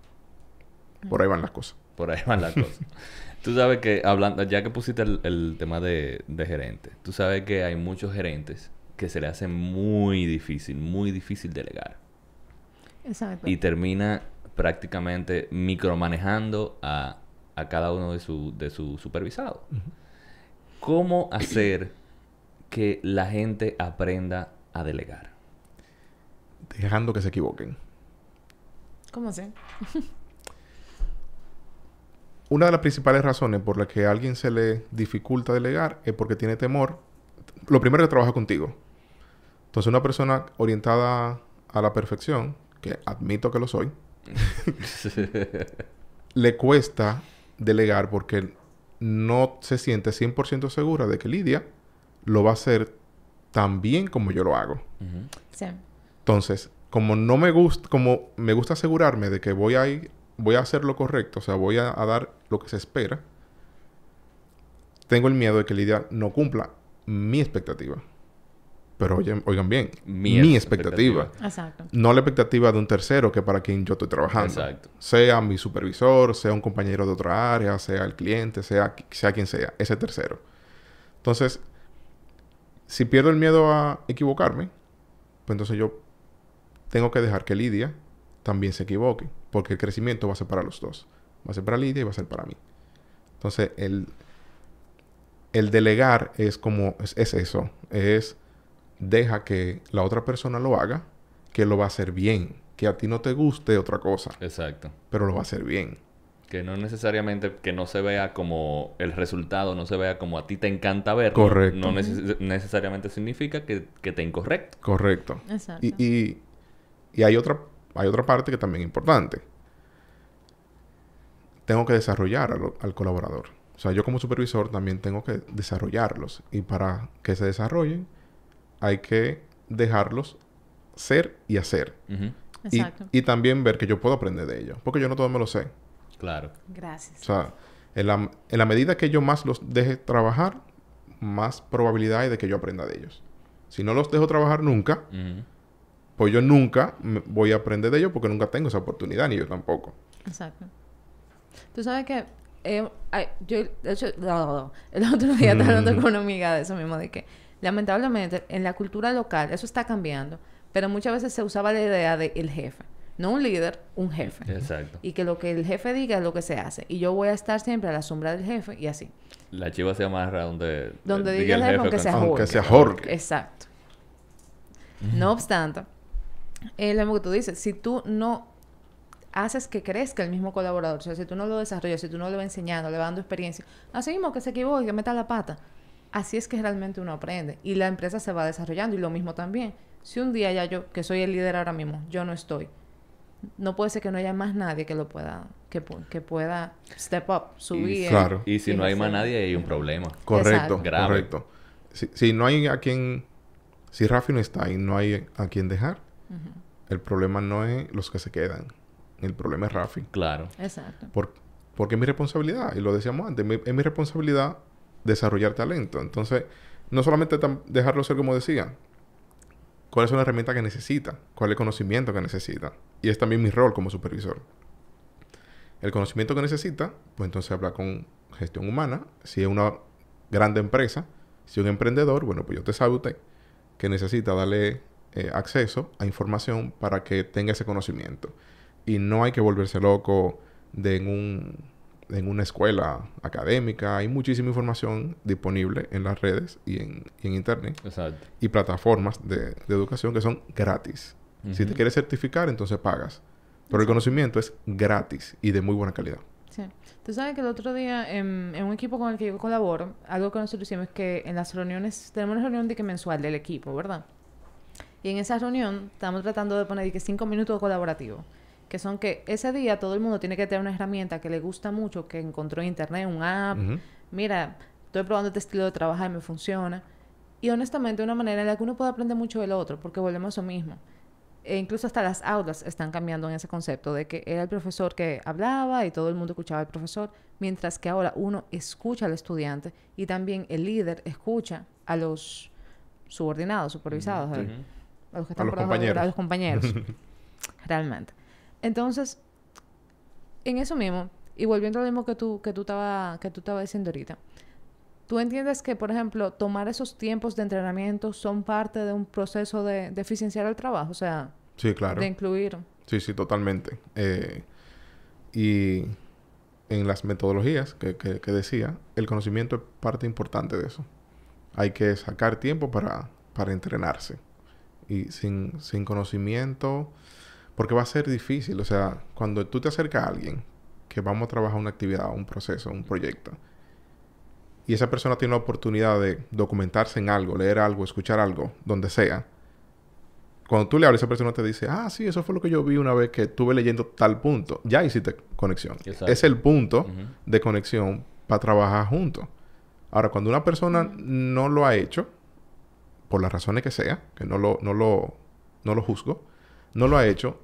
Por ahí van las cosas. Por ahí van las cosas. tú sabes que, hablando, ya que pusiste el, tema de, de gerente, tú sabes que hay muchos gerentes que se le hace muy difícil, muy difícil delegar. Y termina prácticamente micromanejando a, a cada uno de sus su supervisados. ¿Cómo hacer que la gente aprenda a delegar? Dejando que se equivoquen. ¿Cómo sé? Una de las principales razones por las que a alguien se le dificulta delegar es porque tiene temor. Lo primero es que trabaja contigo. Entonces, una persona orientada a la perfección que admito que lo soy, le cuesta delegar porque no se siente 100% segura de que Lidia lo va a hacer tan bien como yo lo hago. Entonces, como no me gusta, como me gusta asegurarme de que voy a voy a hacer lo correcto, o sea, voy a, a, dar lo que se espera, tengo el miedo de que Lidia no cumpla mi expectativa pero oigan, oigan bien, mi, expectativa. Exacto. No la expectativa de un tercero que para quien yo estoy trabajando. Exacto. Sea mi supervisor, sea un compañero de otra área, sea el cliente, sea, sea quien sea, ese tercero. Entonces, si pierdo el miedo a equivocarme, pues entonces yo tengo que dejar que Lidia también se equivoque, porque el crecimiento va a ser para los dos. Va a ser para Lidia y va a ser para mí. Entonces, el, el delegar es como, es, es eso, es deja que la otra persona lo haga, que lo va a hacer bien. Que a ti no te guste otra cosa. Exacto. Pero lo va a hacer bien. Que no necesariamente que no se vea como el resultado, no se vea como a ti te encanta ver. Correcto. No necesariamente significa que, que te incorrecto. Correcto. Exacto. Y, hay, otra, hay otra parte que también es importante. Tengo que desarrollar al colaborador. O sea, yo como supervisor también tengo que desarrollarlos. Y para que se desarrollen, hay que dejarlos ser y hacer. Exacto. y, también ver que yo puedo aprender de ellos, porque yo no todo me lo sé. Claro. Gracias. O sea, en la, medida que yo más los deje trabajar, más probabilidad hay de que yo aprenda de ellos. Si no los dejo trabajar nunca, pues yo nunca voy a aprender de ellos porque nunca tengo esa oportunidad, ni yo tampoco. Exacto. Tú sabes que eh, yo, de hecho, el otro día estaba hablando con una amiga de eso mismo, de que Lamentablemente, en la cultura local, eso está cambiando, pero muchas veces se usaba la idea de el jefe. No un líder, un jefe. Exacto. Y que lo que el jefe diga es lo que se hace. Y yo voy a estar siempre a la sombra del jefe y así. La chiva se amarra donde... diga, el jefe, aunque, se aunque Exacto. No obstante, es lo mismo que tú dices. Si tú no haces que crezca el mismo colaborador. O sea, si tú no lo desarrollas, si tú no lo vas enseñando, le vas dando experiencia, así mismo que se equivoque, que meta la pata así es que realmente uno aprende y la empresa se va desarrollando y lo mismo también. Si un día ya yo, que soy el líder ahora mismo, yo no estoy, no puede ser que no haya más nadie que lo pueda, que, pueda step up, subir. Y, claro. y si no hay más nadie, hay un problema. Correcto, Grave. correcto. Si, no hay a quien, si Rafi no está y no hay a quien dejar, el problema no es los que se quedan, el problema es Rafi. Claro. Exacto. porque es mi responsabilidad, y lo decíamos antes, es mi responsabilidad desarrollar talento. Entonces, no solamente dejarlo ser como decía, ¿Cuál es una herramienta que necesita, cuál es el conocimiento que necesita. Y es también mi rol como supervisor. El conocimiento que necesita, pues entonces habla con gestión humana. Si es una grande empresa, si es un emprendedor, bueno, pues yo te sabe usted que necesita darle eh, acceso a información para que tenga ese conocimiento. Y no hay que volverse loco de en un en una escuela académica. Hay muchísima información disponible en las redes y en, internet. Y plataformas de, educación que son gratis. Si te quieres certificar, entonces pagas. Pero el conocimiento es gratis y de muy buena calidad. Sí. Tú sabes que el otro día em, en, un equipo con el que yo colaboro, algo que nosotros hicimos es que en las reuniones, tenemos una reunión de que mensual del equipo, ¿verdad? Y en esa reunión estamos tratando de poner cinco minutos colaborativos que son que ese día todo el mundo tiene que tener una herramienta que le gusta mucho, que encontró en internet, un app. Mira, estoy probando este estilo de trabajar y me funciona. Y honestamente, una manera en la que uno puede aprender mucho del otro, porque volvemos a lo mismo. E incluso hasta las aulas están cambiando en ese concepto de que era el profesor que hablaba y todo el mundo escuchaba al profesor, mientras que ahora uno escucha al estudiante y también el líder escucha a los subordinados, supervisados, a, los que están a los compañeros. Realmente. Entonces, en eso mismo, y volviendo a lo mismo que tú, que tú estabas que tú estaba diciendo ahorita, tú entiendes que, por ejemplo, tomar esos tiempos de entrenamiento son parte de un proceso de, de eficienciar el trabajo, o sea, sí, claro. de incluir. Sí, sí, totalmente. Eh, y en las metodologías que, que, que, decía, el conocimiento es parte importante de eso. Hay que sacar tiempo para, para entrenarse. Y sin, sin conocimiento, porque va a ser difícil, o sea, cuando tú te acercas a alguien que vamos a trabajar una actividad, un proceso, un proyecto, y esa persona tiene la oportunidad de documentarse en algo, leer algo, escuchar algo, donde sea, cuando tú le hablas, esa persona te dice, ah, sí, eso fue lo que yo vi una vez que estuve leyendo tal punto, ya hiciste conexión. Es el punto de conexión para trabajar juntos. Ahora, cuando una persona no lo ha hecho, por las razones que sea, que no lo, no lo, no lo juzgo, no lo ha hecho,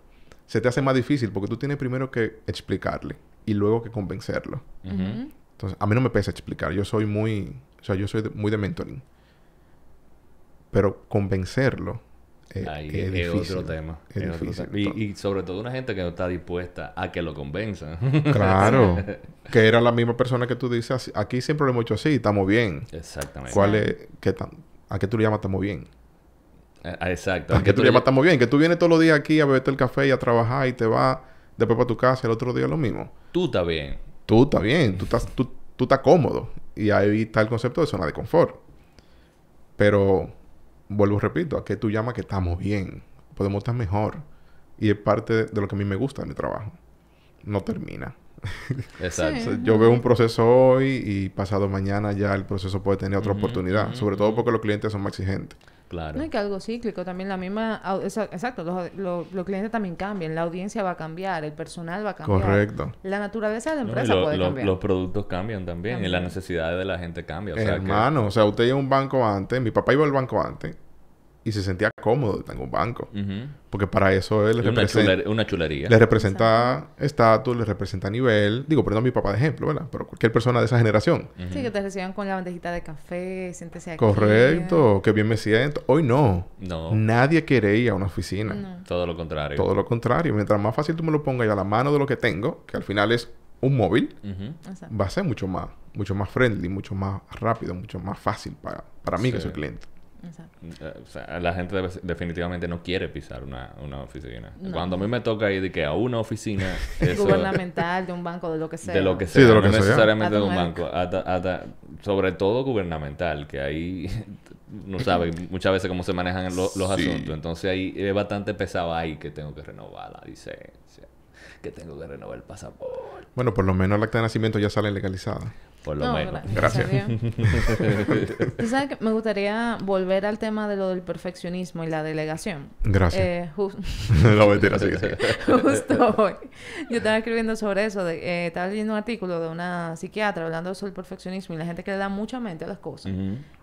se te hace más difícil porque tú tienes primero que explicarle y luego que convencerlo. Entonces, a mí no me pesa explicar. Yo soy muy... O sea, yo soy muy de mentoring. Pero convencerlo eh, es, Otro tema. Y, sobre todo una gente que no está dispuesta a que lo convenza. Claro. que era la misma persona que tú dices, aquí siempre lo hemos hecho así, estamos bien. Exactamente. ¿Cuál es, ¿A qué tú le llamas estamos bien? Ah, ah, exacto. Ah, que tú llamas estamos bien. Que tú vienes todos los días aquí a beberte el café y a trabajar y te vas después para tu casa y el otro día lo mismo. Tú estás bien. Tú estás bien. Tú estás, tú, tú estás cómodo. Y ahí está el concepto de zona de confort. Pero vuelvo y repito, a que tú llamas que estamos bien. Podemos estar mejor. Y es parte de lo que a mí me gusta de mi trabajo. No termina. Exacto. Yo veo un proceso hoy y pasado mañana ya el proceso puede tener otra oportunidad. Sobre todo porque los clientes son más exigentes. Claro. No, hay que algo cíclico, también la misma, exacto, los, clientes también cambian, la audiencia va a cambiar, el personal va a cambiar. Correcto. La naturaleza de la empresa puede cambiar. Los productos cambian también, y las necesidades de la gente cambian. Hermano, o sea, usted iba a un banco antes, mi papá iba al banco antes, y se sentía cómodo en un banco. Porque para eso él una, chulería. Le representa estatus, le representa nivel. Digo, perdón a mi papá de ejemplo, ¿verdad? Pero cualquier persona de esa generación. Sí, que te reciban con la bandejita de café, siéntese aquí. Correcto, que bien me siento. Hoy no. No. Nadie quiere ir a una oficina. Todo lo contrario. Todo lo contrario. Mientras más fácil tú me lo pongas y a la mano de lo que tengo, que al final es un móvil, va a ser mucho más, mucho más friendly, mucho más rápido, mucho más fácil para, para mí que soy cliente. Mm, eh, la gente definitivamente no quiere pisar una, oficina. Cuando a mí me toca ir de que a una oficina... gubernamental, de un banco, de lo que sea. De lo que sea. necesariamente de un banco. sobre todo gubernamental, que ahí no sabe muchas veces cómo se manejan los, asuntos. Entonces ahí es bastante pesado ahí que tengo que renovar la licencia que tengo que renovar el pasaporte. Bueno, por lo menos el acta de nacimiento ya sale legalizada. Por lo menos. Gracias. me gustaría volver al tema de lo del perfeccionismo y la delegación. Gracias. Eh, mentira, sí, Justo hoy. Yo estaba escribiendo sobre eso. Eh, estaba leyendo un artículo de una psiquiatra hablando sobre el perfeccionismo y la gente que le da mucha mente a las cosas.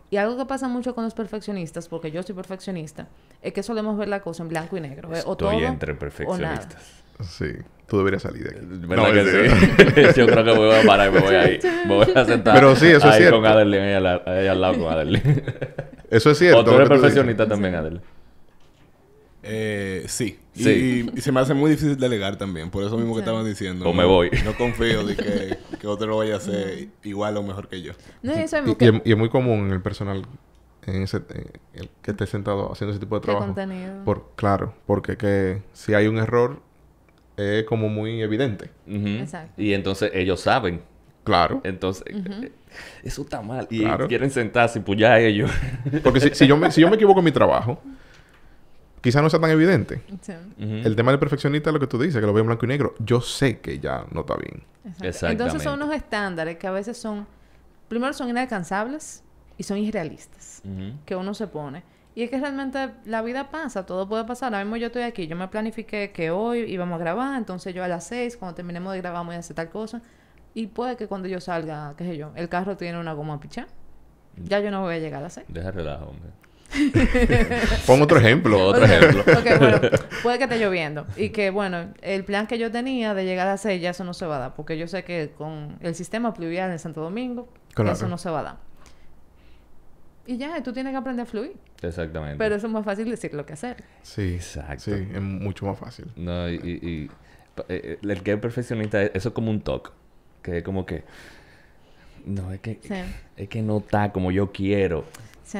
Y algo que pasa mucho con los perfeccionistas, porque yo soy perfeccionista, es que solemos ver la cosa en blanco y negro. ¿eh? O Estoy entre perfeccionistas. Sí. Tú deberías salir de aquí. Eh, no, que sí? Yo creo que voy a parar y me voy a ir. Me voy a sentar Pero sí, eso es ahí con Adeline, ahí al, lado con Adeline. Eso es cierto. O tú eres perfeccionista también, Adeline. Eh, sí. sí. Y, se me hace muy difícil delegar también. Por eso mismo que estaban diciendo. O me voy. No confío de que, que, otro lo vaya a hacer igual o mejor que yo. No, eso es muy... Y, es muy común en el personal en ese, el que esté sentado haciendo ese tipo de trabajo. Por, claro, porque que si hay un error, es como muy evidente. Y entonces ellos saben. Claro. Entonces, eh, eso está mal. Y quieren sentarse y pues ya ellos. Porque si, yo me, si yo me equivoco en mi trabajo, quizá no sea tan evidente. El tema del perfeccionista es lo que tú dices, que lo veo en blanco y negro. Yo sé que ya no está bien. Entonces son unos estándares que a veces son, primero son inalcanzables y son irrealistas, que uno se pone. Y es que realmente la vida pasa, todo puede pasar. Ahora mismo yo estoy aquí, yo me planifiqué que hoy íbamos a grabar, entonces yo a las 6, cuando terminemos de grabar, voy a hacer tal cosa. Y puede que cuando yo salga, qué sé yo, el carro tiene una goma pichá. Ya yo no voy a llegar a las 6. Deja relajo, hombre. Pon otro ejemplo, otro ejemplo. Ok, bueno, puede que esté lloviendo. Y que, bueno, el plan que yo tenía de llegar a las 6 ya eso no se va a dar. Porque yo sé que con el sistema pluvial en Santo Domingo, eso no se va a dar y ya, tú tienes que aprender a fluir. Exactamente. Pero eso es más fácil decir lo que hacer. Sí, exacto. Sí, es mucho más fácil. No, y, eh, el que es perfeccionista, eh, eso es como un toque. Que es como que. No, es que. Es que no está como yo quiero. Sí.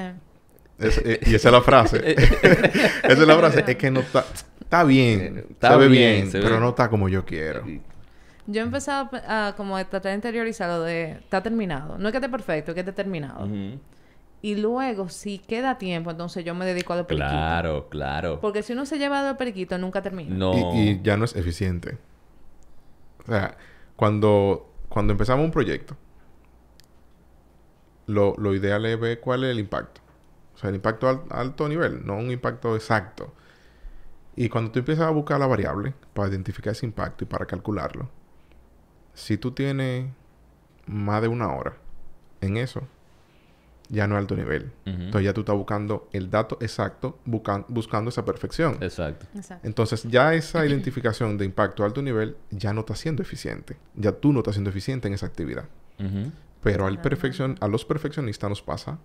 Eh, y esa es la frase. esa es la frase. es que no está. Está bien. Está bien, pero no está como yo quiero. Yo he empezado a, como a tratar de interiorizar lo de está terminado. No es que esté perfecto, es que esté terminado. Y luego, si queda tiempo, entonces yo me dedico a los periquitos. Claro, claro. Porque si uno se lleva a los nunca termina. No. Y, ya no es eficiente. O sea, cuando, cuando empezamos un proyecto, lo, ideal es ver cuál es el impacto. O sea, el impacto al, alto nivel, no un impacto exacto. Y cuando tú empiezas a buscar la variable para identificar ese impacto y para calcularlo, si tú tienes más de una hora en eso, ya no alto nivel. Entonces ya tú estás buscando el dato exacto, buscando esa perfección. Exacto. Entonces ya esa identificación de impacto alto nivel ya no está siendo eficiente. Ya tú no estás siendo eficiente en esa actividad. Pero a los perfeccionistas nos pasa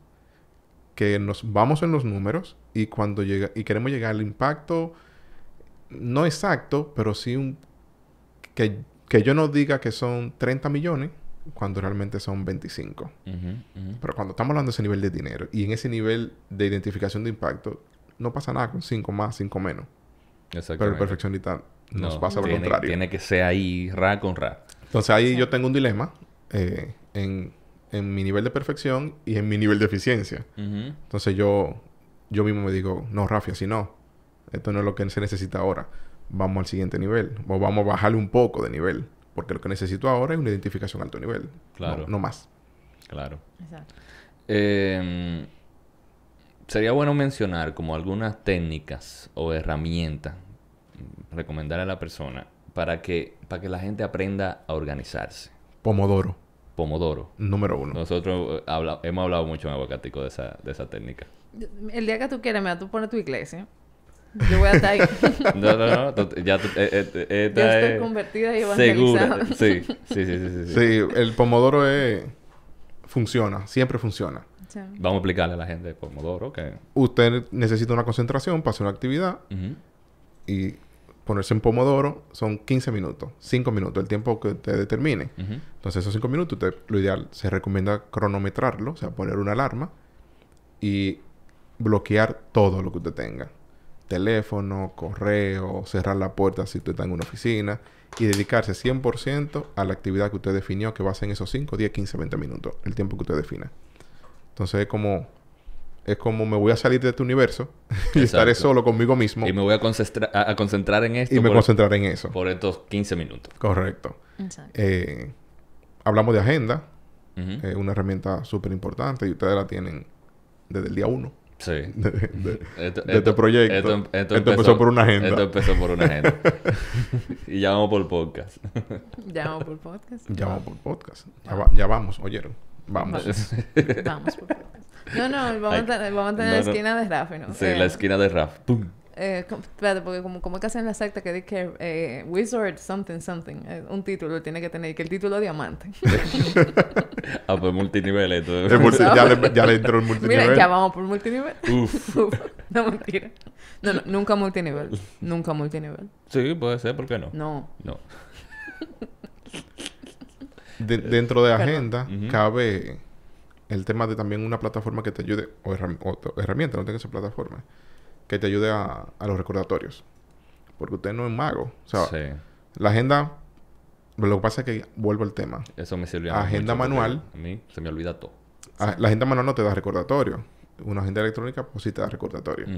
que nos vamos en los números y cuando llega y queremos llegar al impacto no exacto, pero sí un que, que yo no diga que son 30 millones, cuando realmente son 25. Pero cuando estamos hablando de ese nivel de dinero y en ese nivel de identificación de impacto, no pasa nada con 5 más, 5 menos. Pero el perfeccionista nos pasa lo contrario. Tiene que ser ahí ra con ra. Entonces ahí yo tengo un dilema eh, en, mi nivel de perfección y en mi nivel de eficiencia. Entonces yo, yo mismo me digo, no, rafia, si no. Esto no es lo que se necesita ahora. Vamos al siguiente nivel. O vamos a bajarle un poco de nivel. Porque lo que necesito ahora es una identificación a alto nivel. Claro. No, más. Claro. Exacto. Em, sería bueno mencionar como algunas técnicas o herramientas, mm, recomendar a la persona para que, para que la gente aprenda a organizarse. Pomodoro. Pomodoro. Número uno. Nosotros eh, hemos hablado mucho en Aguacatico de esa, de esa técnica. El día que tú quieras, me vas a poner tu iglesia yo voy a estar No, no, no. Eh, eh, eh, ya, estoy convertida y evangelizada. Segura. Sí. Sí, sí, sí, sí, sí. Sí, el pomodoro es... funciona. Siempre funciona. Vamos a explicarle a la gente el pomodoro que... Usted necesita una concentración para hacer una actividad. Y ponerse en pomodoro son 15 minutos. 5 minutos. El tiempo que usted determine. Entonces, esos 5 minutos, lo ideal, se recomienda cronometrarlo. O sea, poner una alarma. Y bloquear todo lo que usted tenga teléfono, correo, cerrar la puerta si usted está en una oficina y dedicarse 100% a la actividad que usted definió que va a ser en esos 5, 10, 15, 20 minutos, el tiempo que usted defina. Entonces es como es como me voy a salir de este universo y estaré solo conmigo mismo. Y me voy a, a concentrar en esto. Y me concentraré en eso. Por estos 15 minutos. Correcto. Eh, hablamos de agenda, Es una herramienta súper importante y ustedes la tienen desde el día 1. Sí. De, este proyecto. Esto, empezó, por una agenda. Esto empezó por una agenda. y ya vamos por podcast. ya vamos por podcast. Ya vamos por podcast. Ya, vamos, oyeron. Vamos. vamos por podcast. No, no, vamos, a, vamos a tener la esquina de Rafi, ¿no? Sí, eh. la esquina de Rafi. Eh, espérate, porque como, como que hacen la secta que dice que eh, Wizard something something, eh, un título tiene que tener, que el título diamante. ah, pues multinivel esto. ya, le, ya, le, entró el multinivel. Mira, ya vamos por multinivel. Uf. No, mentira. No, nunca multinivel. Nunca multinivel. Sí, puede ser, ¿por qué no? No. No. dentro de agenda cabe el tema de también una plataforma que te ayude o, herram no herramienta, que ser plataforma que te ayude a, a los recordatorios. Porque usted no es mago. O sea, la agenda. Lo que pasa es que vuelvo al tema. Eso me sirve mí. Agenda manual. A mí se me olvida todo. Ah, la agenda manual no te da recordatorio. Una agenda electrónica, pues sí te da recordatorio.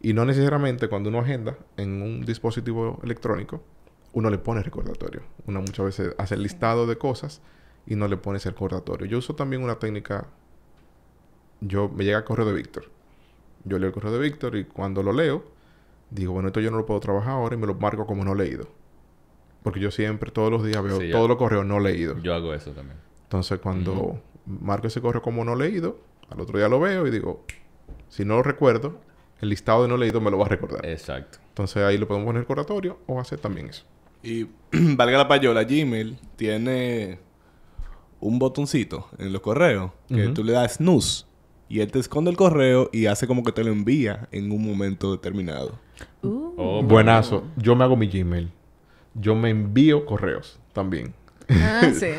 Y no necesariamente cuando uno agenda en un dispositivo electrónico, uno le pone recordatorio. Uno muchas veces hace el listado de cosas y no le pone ese recordatorio. Yo uso también una técnica. Yo me llega correo de Víctor. Yo leo el correo de Víctor y cuando lo leo, digo, bueno, esto yo no lo puedo trabajar ahora y me lo marco como no leído. Porque yo siempre, todos los días, veo todos los correos no leídos. Yo hago eso también. Entonces, cuando marco ese correo como no leído, al otro día lo veo y digo, si no lo recuerdo, el listado de no leído me lo va a recordar. Exacto. Entonces ahí lo podemos poner en el coratorio o hacer también eso. Y valga la payola, Gmail tiene un botoncito en los correos que tú le das snooze y él te esconde el correo y hace como que te lo envía en un momento determinado. Uh. Oh, buenazo. Yo me hago mi Gmail. Yo me envío correos también. Ah, sí.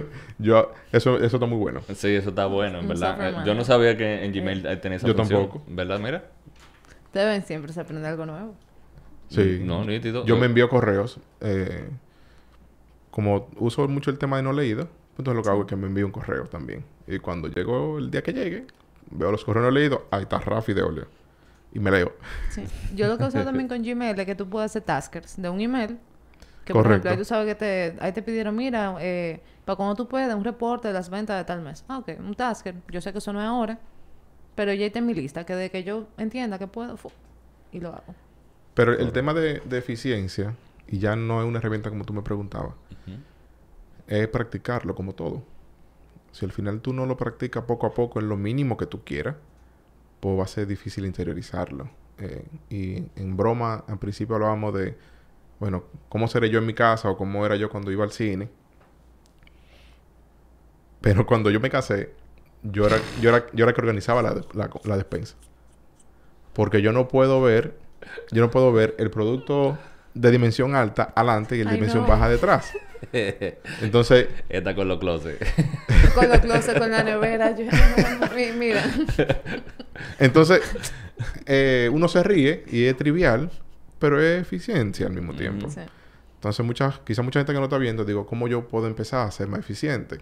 yo, eso, eso está muy bueno. Sí, eso está bueno, en verdad. Eh, yo no sabía que en Gmail eh. tenías esa Yo tampoco. ¿Verdad? Mira. Deben siempre se aprende algo nuevo. Sí. No, nítido. Yo me envío correos. Eh, como uso mucho el tema de no leído, entonces lo que hago es que me envío un correo también. Y cuando llego el día que llegue, veo los correos no leídos, ahí está Rafi de Olio. Y me leo. Yo lo que uso también con Gmail es que tú puedes hacer taskers de un email. Que por ejemplo, ahí tú sabes que te, ahí te pidieron, mira, eh, para cuando tú puedes... un reporte de las ventas de tal mes. Ah, ok, un tasker. Yo sé que eso no es ahora, pero ya está en mi lista, que de que yo entienda que puedo, y lo hago. Pero el tema de, de, eficiencia, y ya no es una herramienta como tú me preguntabas, es practicarlo como todo. Si al final tú no lo practicas poco a poco en lo mínimo que tú quieras, pues va a ser difícil interiorizarlo. Eh, y en broma, al principio hablábamos de, bueno, cómo seré yo en mi casa o cómo era yo cuando iba al cine. Pero cuando yo me casé, yo era, yo yo que organizaba la, despensa. Porque yo no puedo ver, yo no puedo ver el producto de dimensión alta adelante y el de dimensión baja detrás. Entonces. Está con los closets. con los closets, con la nevera. Yo, mira. Entonces, eh, uno se ríe y es trivial, pero es eficiencia al mismo tiempo. Entonces, muchas, quizás mucha gente que no está viendo, digo, ¿cómo yo puedo empezar a ser más eficiente?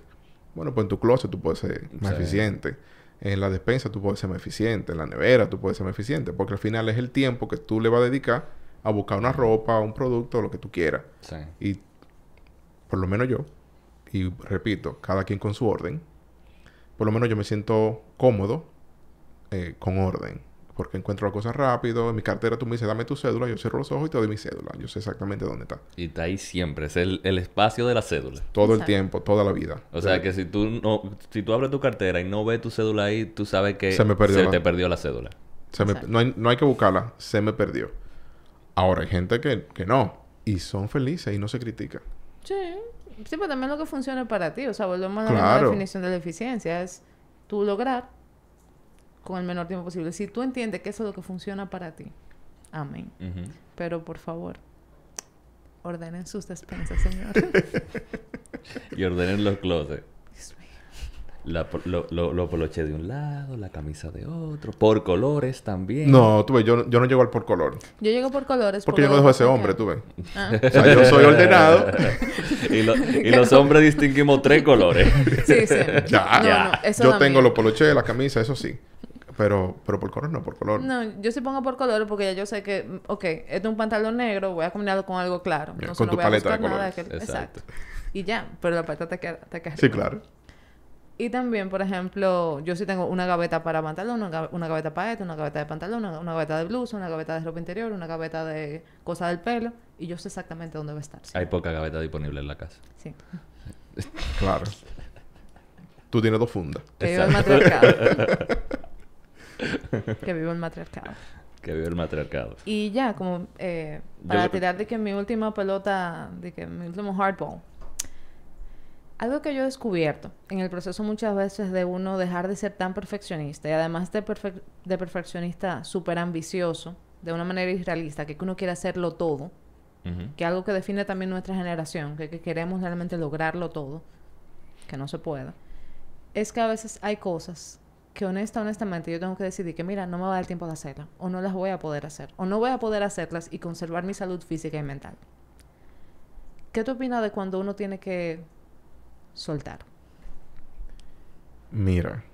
Bueno, pues en tu closet tú puedes ser más eficiente. En la despensa tú puedes ser más eficiente. En la nevera tú puedes ser más eficiente. Porque al final es el tiempo que tú le vas a dedicar a buscar una ropa, un producto, lo que tú quieras. Sí. Y por lo menos yo, y repito, cada quien con su orden, por lo menos yo me siento cómodo eh, con orden. Porque encuentro las cosas rápido. En mi cartera tú me dices, dame tu cédula. Yo cierro los ojos y te doy mi cédula. Yo sé exactamente dónde está. Y está ahí siempre. Es el, espacio de la cédula. Todo el tiempo, toda la vida. O sea, que si tú no... Si tú abres tu cartera y no ves tu cédula ahí, tú sabes que... Se me perdió te perdió la cédula. no, hay, no, hay, que buscarla. Se me perdió. Ahora, hay gente que, que no. Y son felices y no se critican. Sí, pero también lo que funcione para ti. O sea, volvemos a la definición de la eficiencia. Es tú lograr con el menor tiempo posible. Si tú entiendes que eso es lo que funciona para ti. Amén. Pero por favor, ordenen sus despensas, señor. y ordenen los closets lo, lo, de un lado, la camisa de otro, por colores también. No, tú yo, yo no llego al por color. Yo llego por colores. Porque yo no dejo a ese hombre, tú ves. Ah. O sea, yo soy ordenado. y, los hombres distinguimos tres colores. sí, sí. Ya, yo tengo los poloches, la camisa, eso sí. Pero, pero por color no, por color. No, yo sí pongo por color porque ya yo sé que, mm, ok, este es un pantalón negro, voy a combinarlo con algo claro. no con tu paleta de colores. exacto. Y ya, pero la paleta te Te queda sí, claro. Y también, por ejemplo, yo sí tengo una gaveta para pantalón, una, una gaveta para esto, una gaveta de pantalón, una, gaveta de blusa, una gaveta de ropa interior, una gaveta de cosa del pelo. Y yo sé exactamente dónde va a estar. Hay poca gaveta disponible en la casa. Sí. claro. Tú tienes dos fundas. Que viva el matriarcado. que vivo el matriarcado. Que vive el matriarcado. Y ya, como eh, para tirar de que mi última pelota, de que mi último hardball algo que yo he descubierto en el proceso muchas veces de uno dejar de ser tan perfeccionista y además de, de perfeccionista súper ambicioso, de una manera irrealista, que uno quiere hacerlo todo, que algo que define también nuestra generación, que, queremos realmente lograrlo todo, que no se pueda, es que a veces hay cosas que honesta, honestamente yo tengo que decidir que mira, no me va a dar tiempo de hacerlas, o no las voy a poder hacer, o no voy a poder hacerlas y conservar mi salud física y mental. ¿Qué te opinas de cuando uno tiene que soltar? Mira,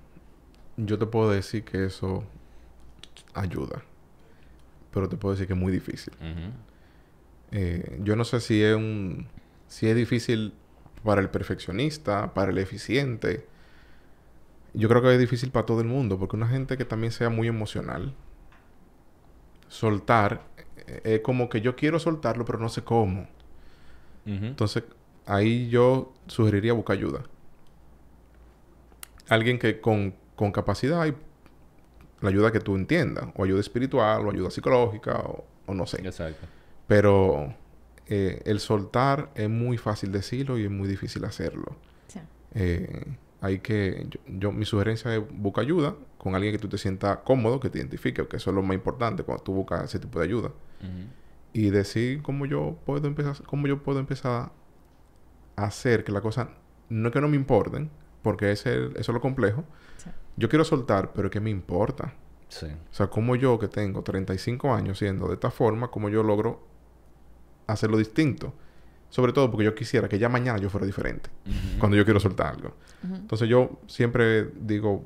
yo te puedo decir que eso ayuda, pero te puedo decir que es muy difícil. Eh, yo no sé si es un, si es difícil para el perfeccionista, para el eficiente. Yo creo que es difícil para todo el mundo, porque una gente que también sea muy emocional, soltar eh, es como que yo quiero soltarlo, pero no sé cómo. Entonces, ahí yo sugeriría buscar ayuda. Alguien que con, con capacidad y la ayuda que tú entiendas, o ayuda espiritual, o ayuda psicológica, o, no sé. Exacto. Pero eh, el soltar es muy fácil decirlo y es muy difícil hacerlo. Sí. Eh, hay que, yo, mi sugerencia es buscar ayuda con alguien que tú te sientas cómodo, que te identifique, que eso es lo más importante cuando tú buscas ese tipo de ayuda. Y decir cómo yo puedo empezar, cómo yo puedo empezar hacer que la cosa, no es que no me importen, porque eso es lo complejo. Yo quiero soltar, pero ¿qué me importa? O sea, como yo que tengo 35 años siendo de esta forma, como yo logro hacerlo distinto. Sobre todo porque yo quisiera que ya mañana yo fuera diferente, cuando yo quiero soltar algo. Entonces yo siempre digo,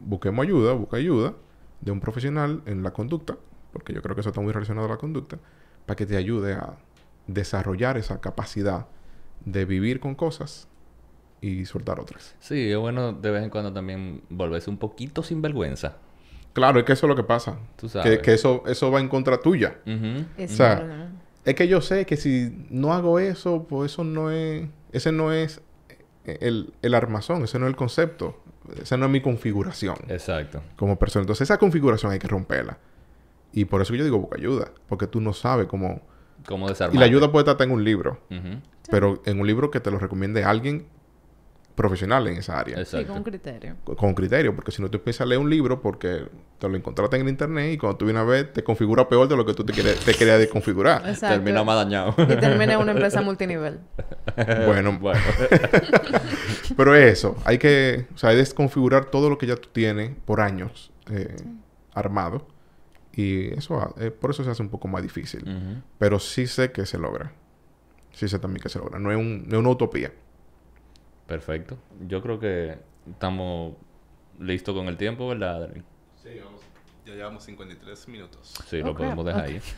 busquemos ayuda, busca ayuda de un profesional en la conducta, porque yo creo que eso está muy relacionado a la conducta, para que te ayude a desarrollar esa capacidad de vivir con cosas y soltar otras. Sí, es bueno de vez en cuando también volverse un poquito sin vergüenza. Claro, es que eso es lo que pasa. Tú Que, eso, eso va en contra tuya. Exacto. es que yo sé que si no hago eso, pues eso no es... Ese no es el, armazón, ese no es el concepto. Esa no es mi configuración. Exacto. Como persona. Entonces, esa configuración hay que romperla. Y por eso yo digo busca ayuda. Porque tú no sabes cómo ¿Cómo desarmar? Y la ayuda puede estar en un libro, pero en un libro que te lo recomiende alguien profesional en esa área. Sí, con criterio. Con, criterio, porque si no tú empiezas a leer un libro porque te lo encontraste en el internet y cuando tú vienes a ver te configura peor de lo que tú te, querías te desconfigurar. Exacto. Termina más dañado. Y termina en una empresa multinivel. bueno, bueno. pero eso, hay que, o sea, desconfigurar todo lo que ya tú tienes por años eh, armado y eso, ah, eh, por eso se hace un poco más difícil. Pero sí sé que se logra. Sí sé también que se logra. No es, un, una utopía. Perfecto. Yo creo que estamos listos con el tiempo, ¿verdad, Adrien? Sí, Ya llevamos 53 minutos. Sí, lo podemos dejar ahí.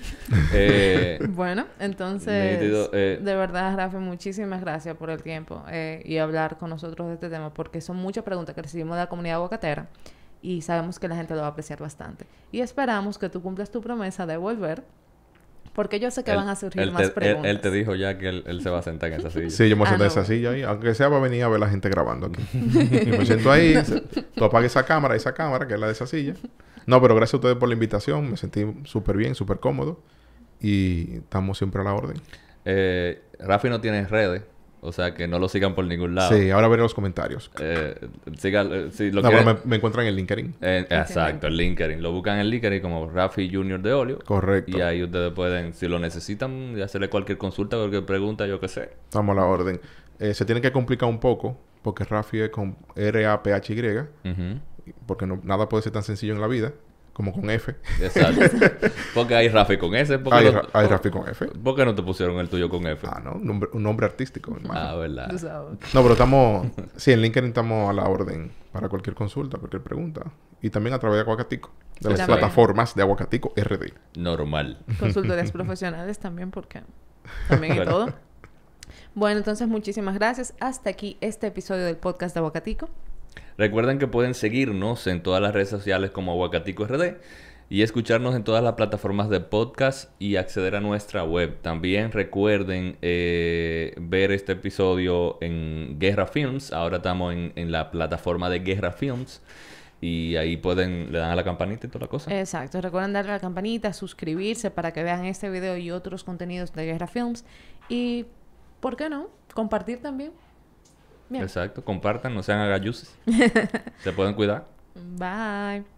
Eh, bueno, entonces, eh, de verdad, Rafa, muchísimas gracias por el tiempo y hablar con nosotros de este tema, porque son muchas preguntas que recibimos de la comunidad aguacatera y sabemos que la gente lo va a apreciar bastante. Y esperamos que tú cumplas tu promesa de volver. Porque yo sé que van a surgir más preguntas. Él, te dijo ya que él, se va a sentar en esa silla. Sí, yo me voy ah, en esa silla ahí. Aunque sea para venir a ver a la gente grabando aquí. y me siento ahí. no. esa cámara, esa cámara que es la de esa silla. No, pero gracias a ustedes por la invitación. Me sentí súper bien, súper cómodo. Y estamos siempre a la orden. Eh, Rafi no tiene redes. O sea, que no lo sigan por ningún lado. Sí, ahora veré los comentarios. Eh, eh lo me, encuentran en LinkedIn. Eh, exacto, en LinkedIn. Lo buscan en LinkedIn como Rafi Junior de Olio. Correcto. Y ahí ustedes pueden, si lo necesitan, hacerle cualquier consulta, cualquier pregunta, yo qué sé. Estamos a la orden. Eh, se tiene que complicar un poco, porque Rafi es con R-A-P-H-Y. Porque no, nada puede ser tan sencillo en la vida como con F. Exacto. porque hay Rafi con S. hay, Rafi con F. ¿Por qué no te pusieron el tuyo con F? Ah, no, un nombre, artístico, hermano. Ah, verdad. No, pero estamos, sí, en LinkedIn estamos a la orden para cualquier consulta, cualquier pregunta. Y también a través de Aguacatico, de las plataformas de Aguacatico RD. Normal. Consultorías profesionales también, porque también y todo. Bueno, entonces muchísimas gracias. Hasta aquí este episodio del podcast de Aguacatico. Recuerden que pueden seguirnos en todas las redes sociales como Aguacatico RD y escucharnos en todas las plataformas de podcast y acceder a nuestra web. También recuerden eh, ver este episodio en Guerra Films. Ahora estamos en, en, la plataforma de Guerra Films. Y ahí pueden, le dan a la campanita y toda la cosa. Exacto. Recuerden darle a la campanita, suscribirse para que vean este video y otros contenidos de Guerra Films. Y, ¿por qué no? Compartir también. Exacto, compartan, no sean agayuses Se pueden cuidar. Bye.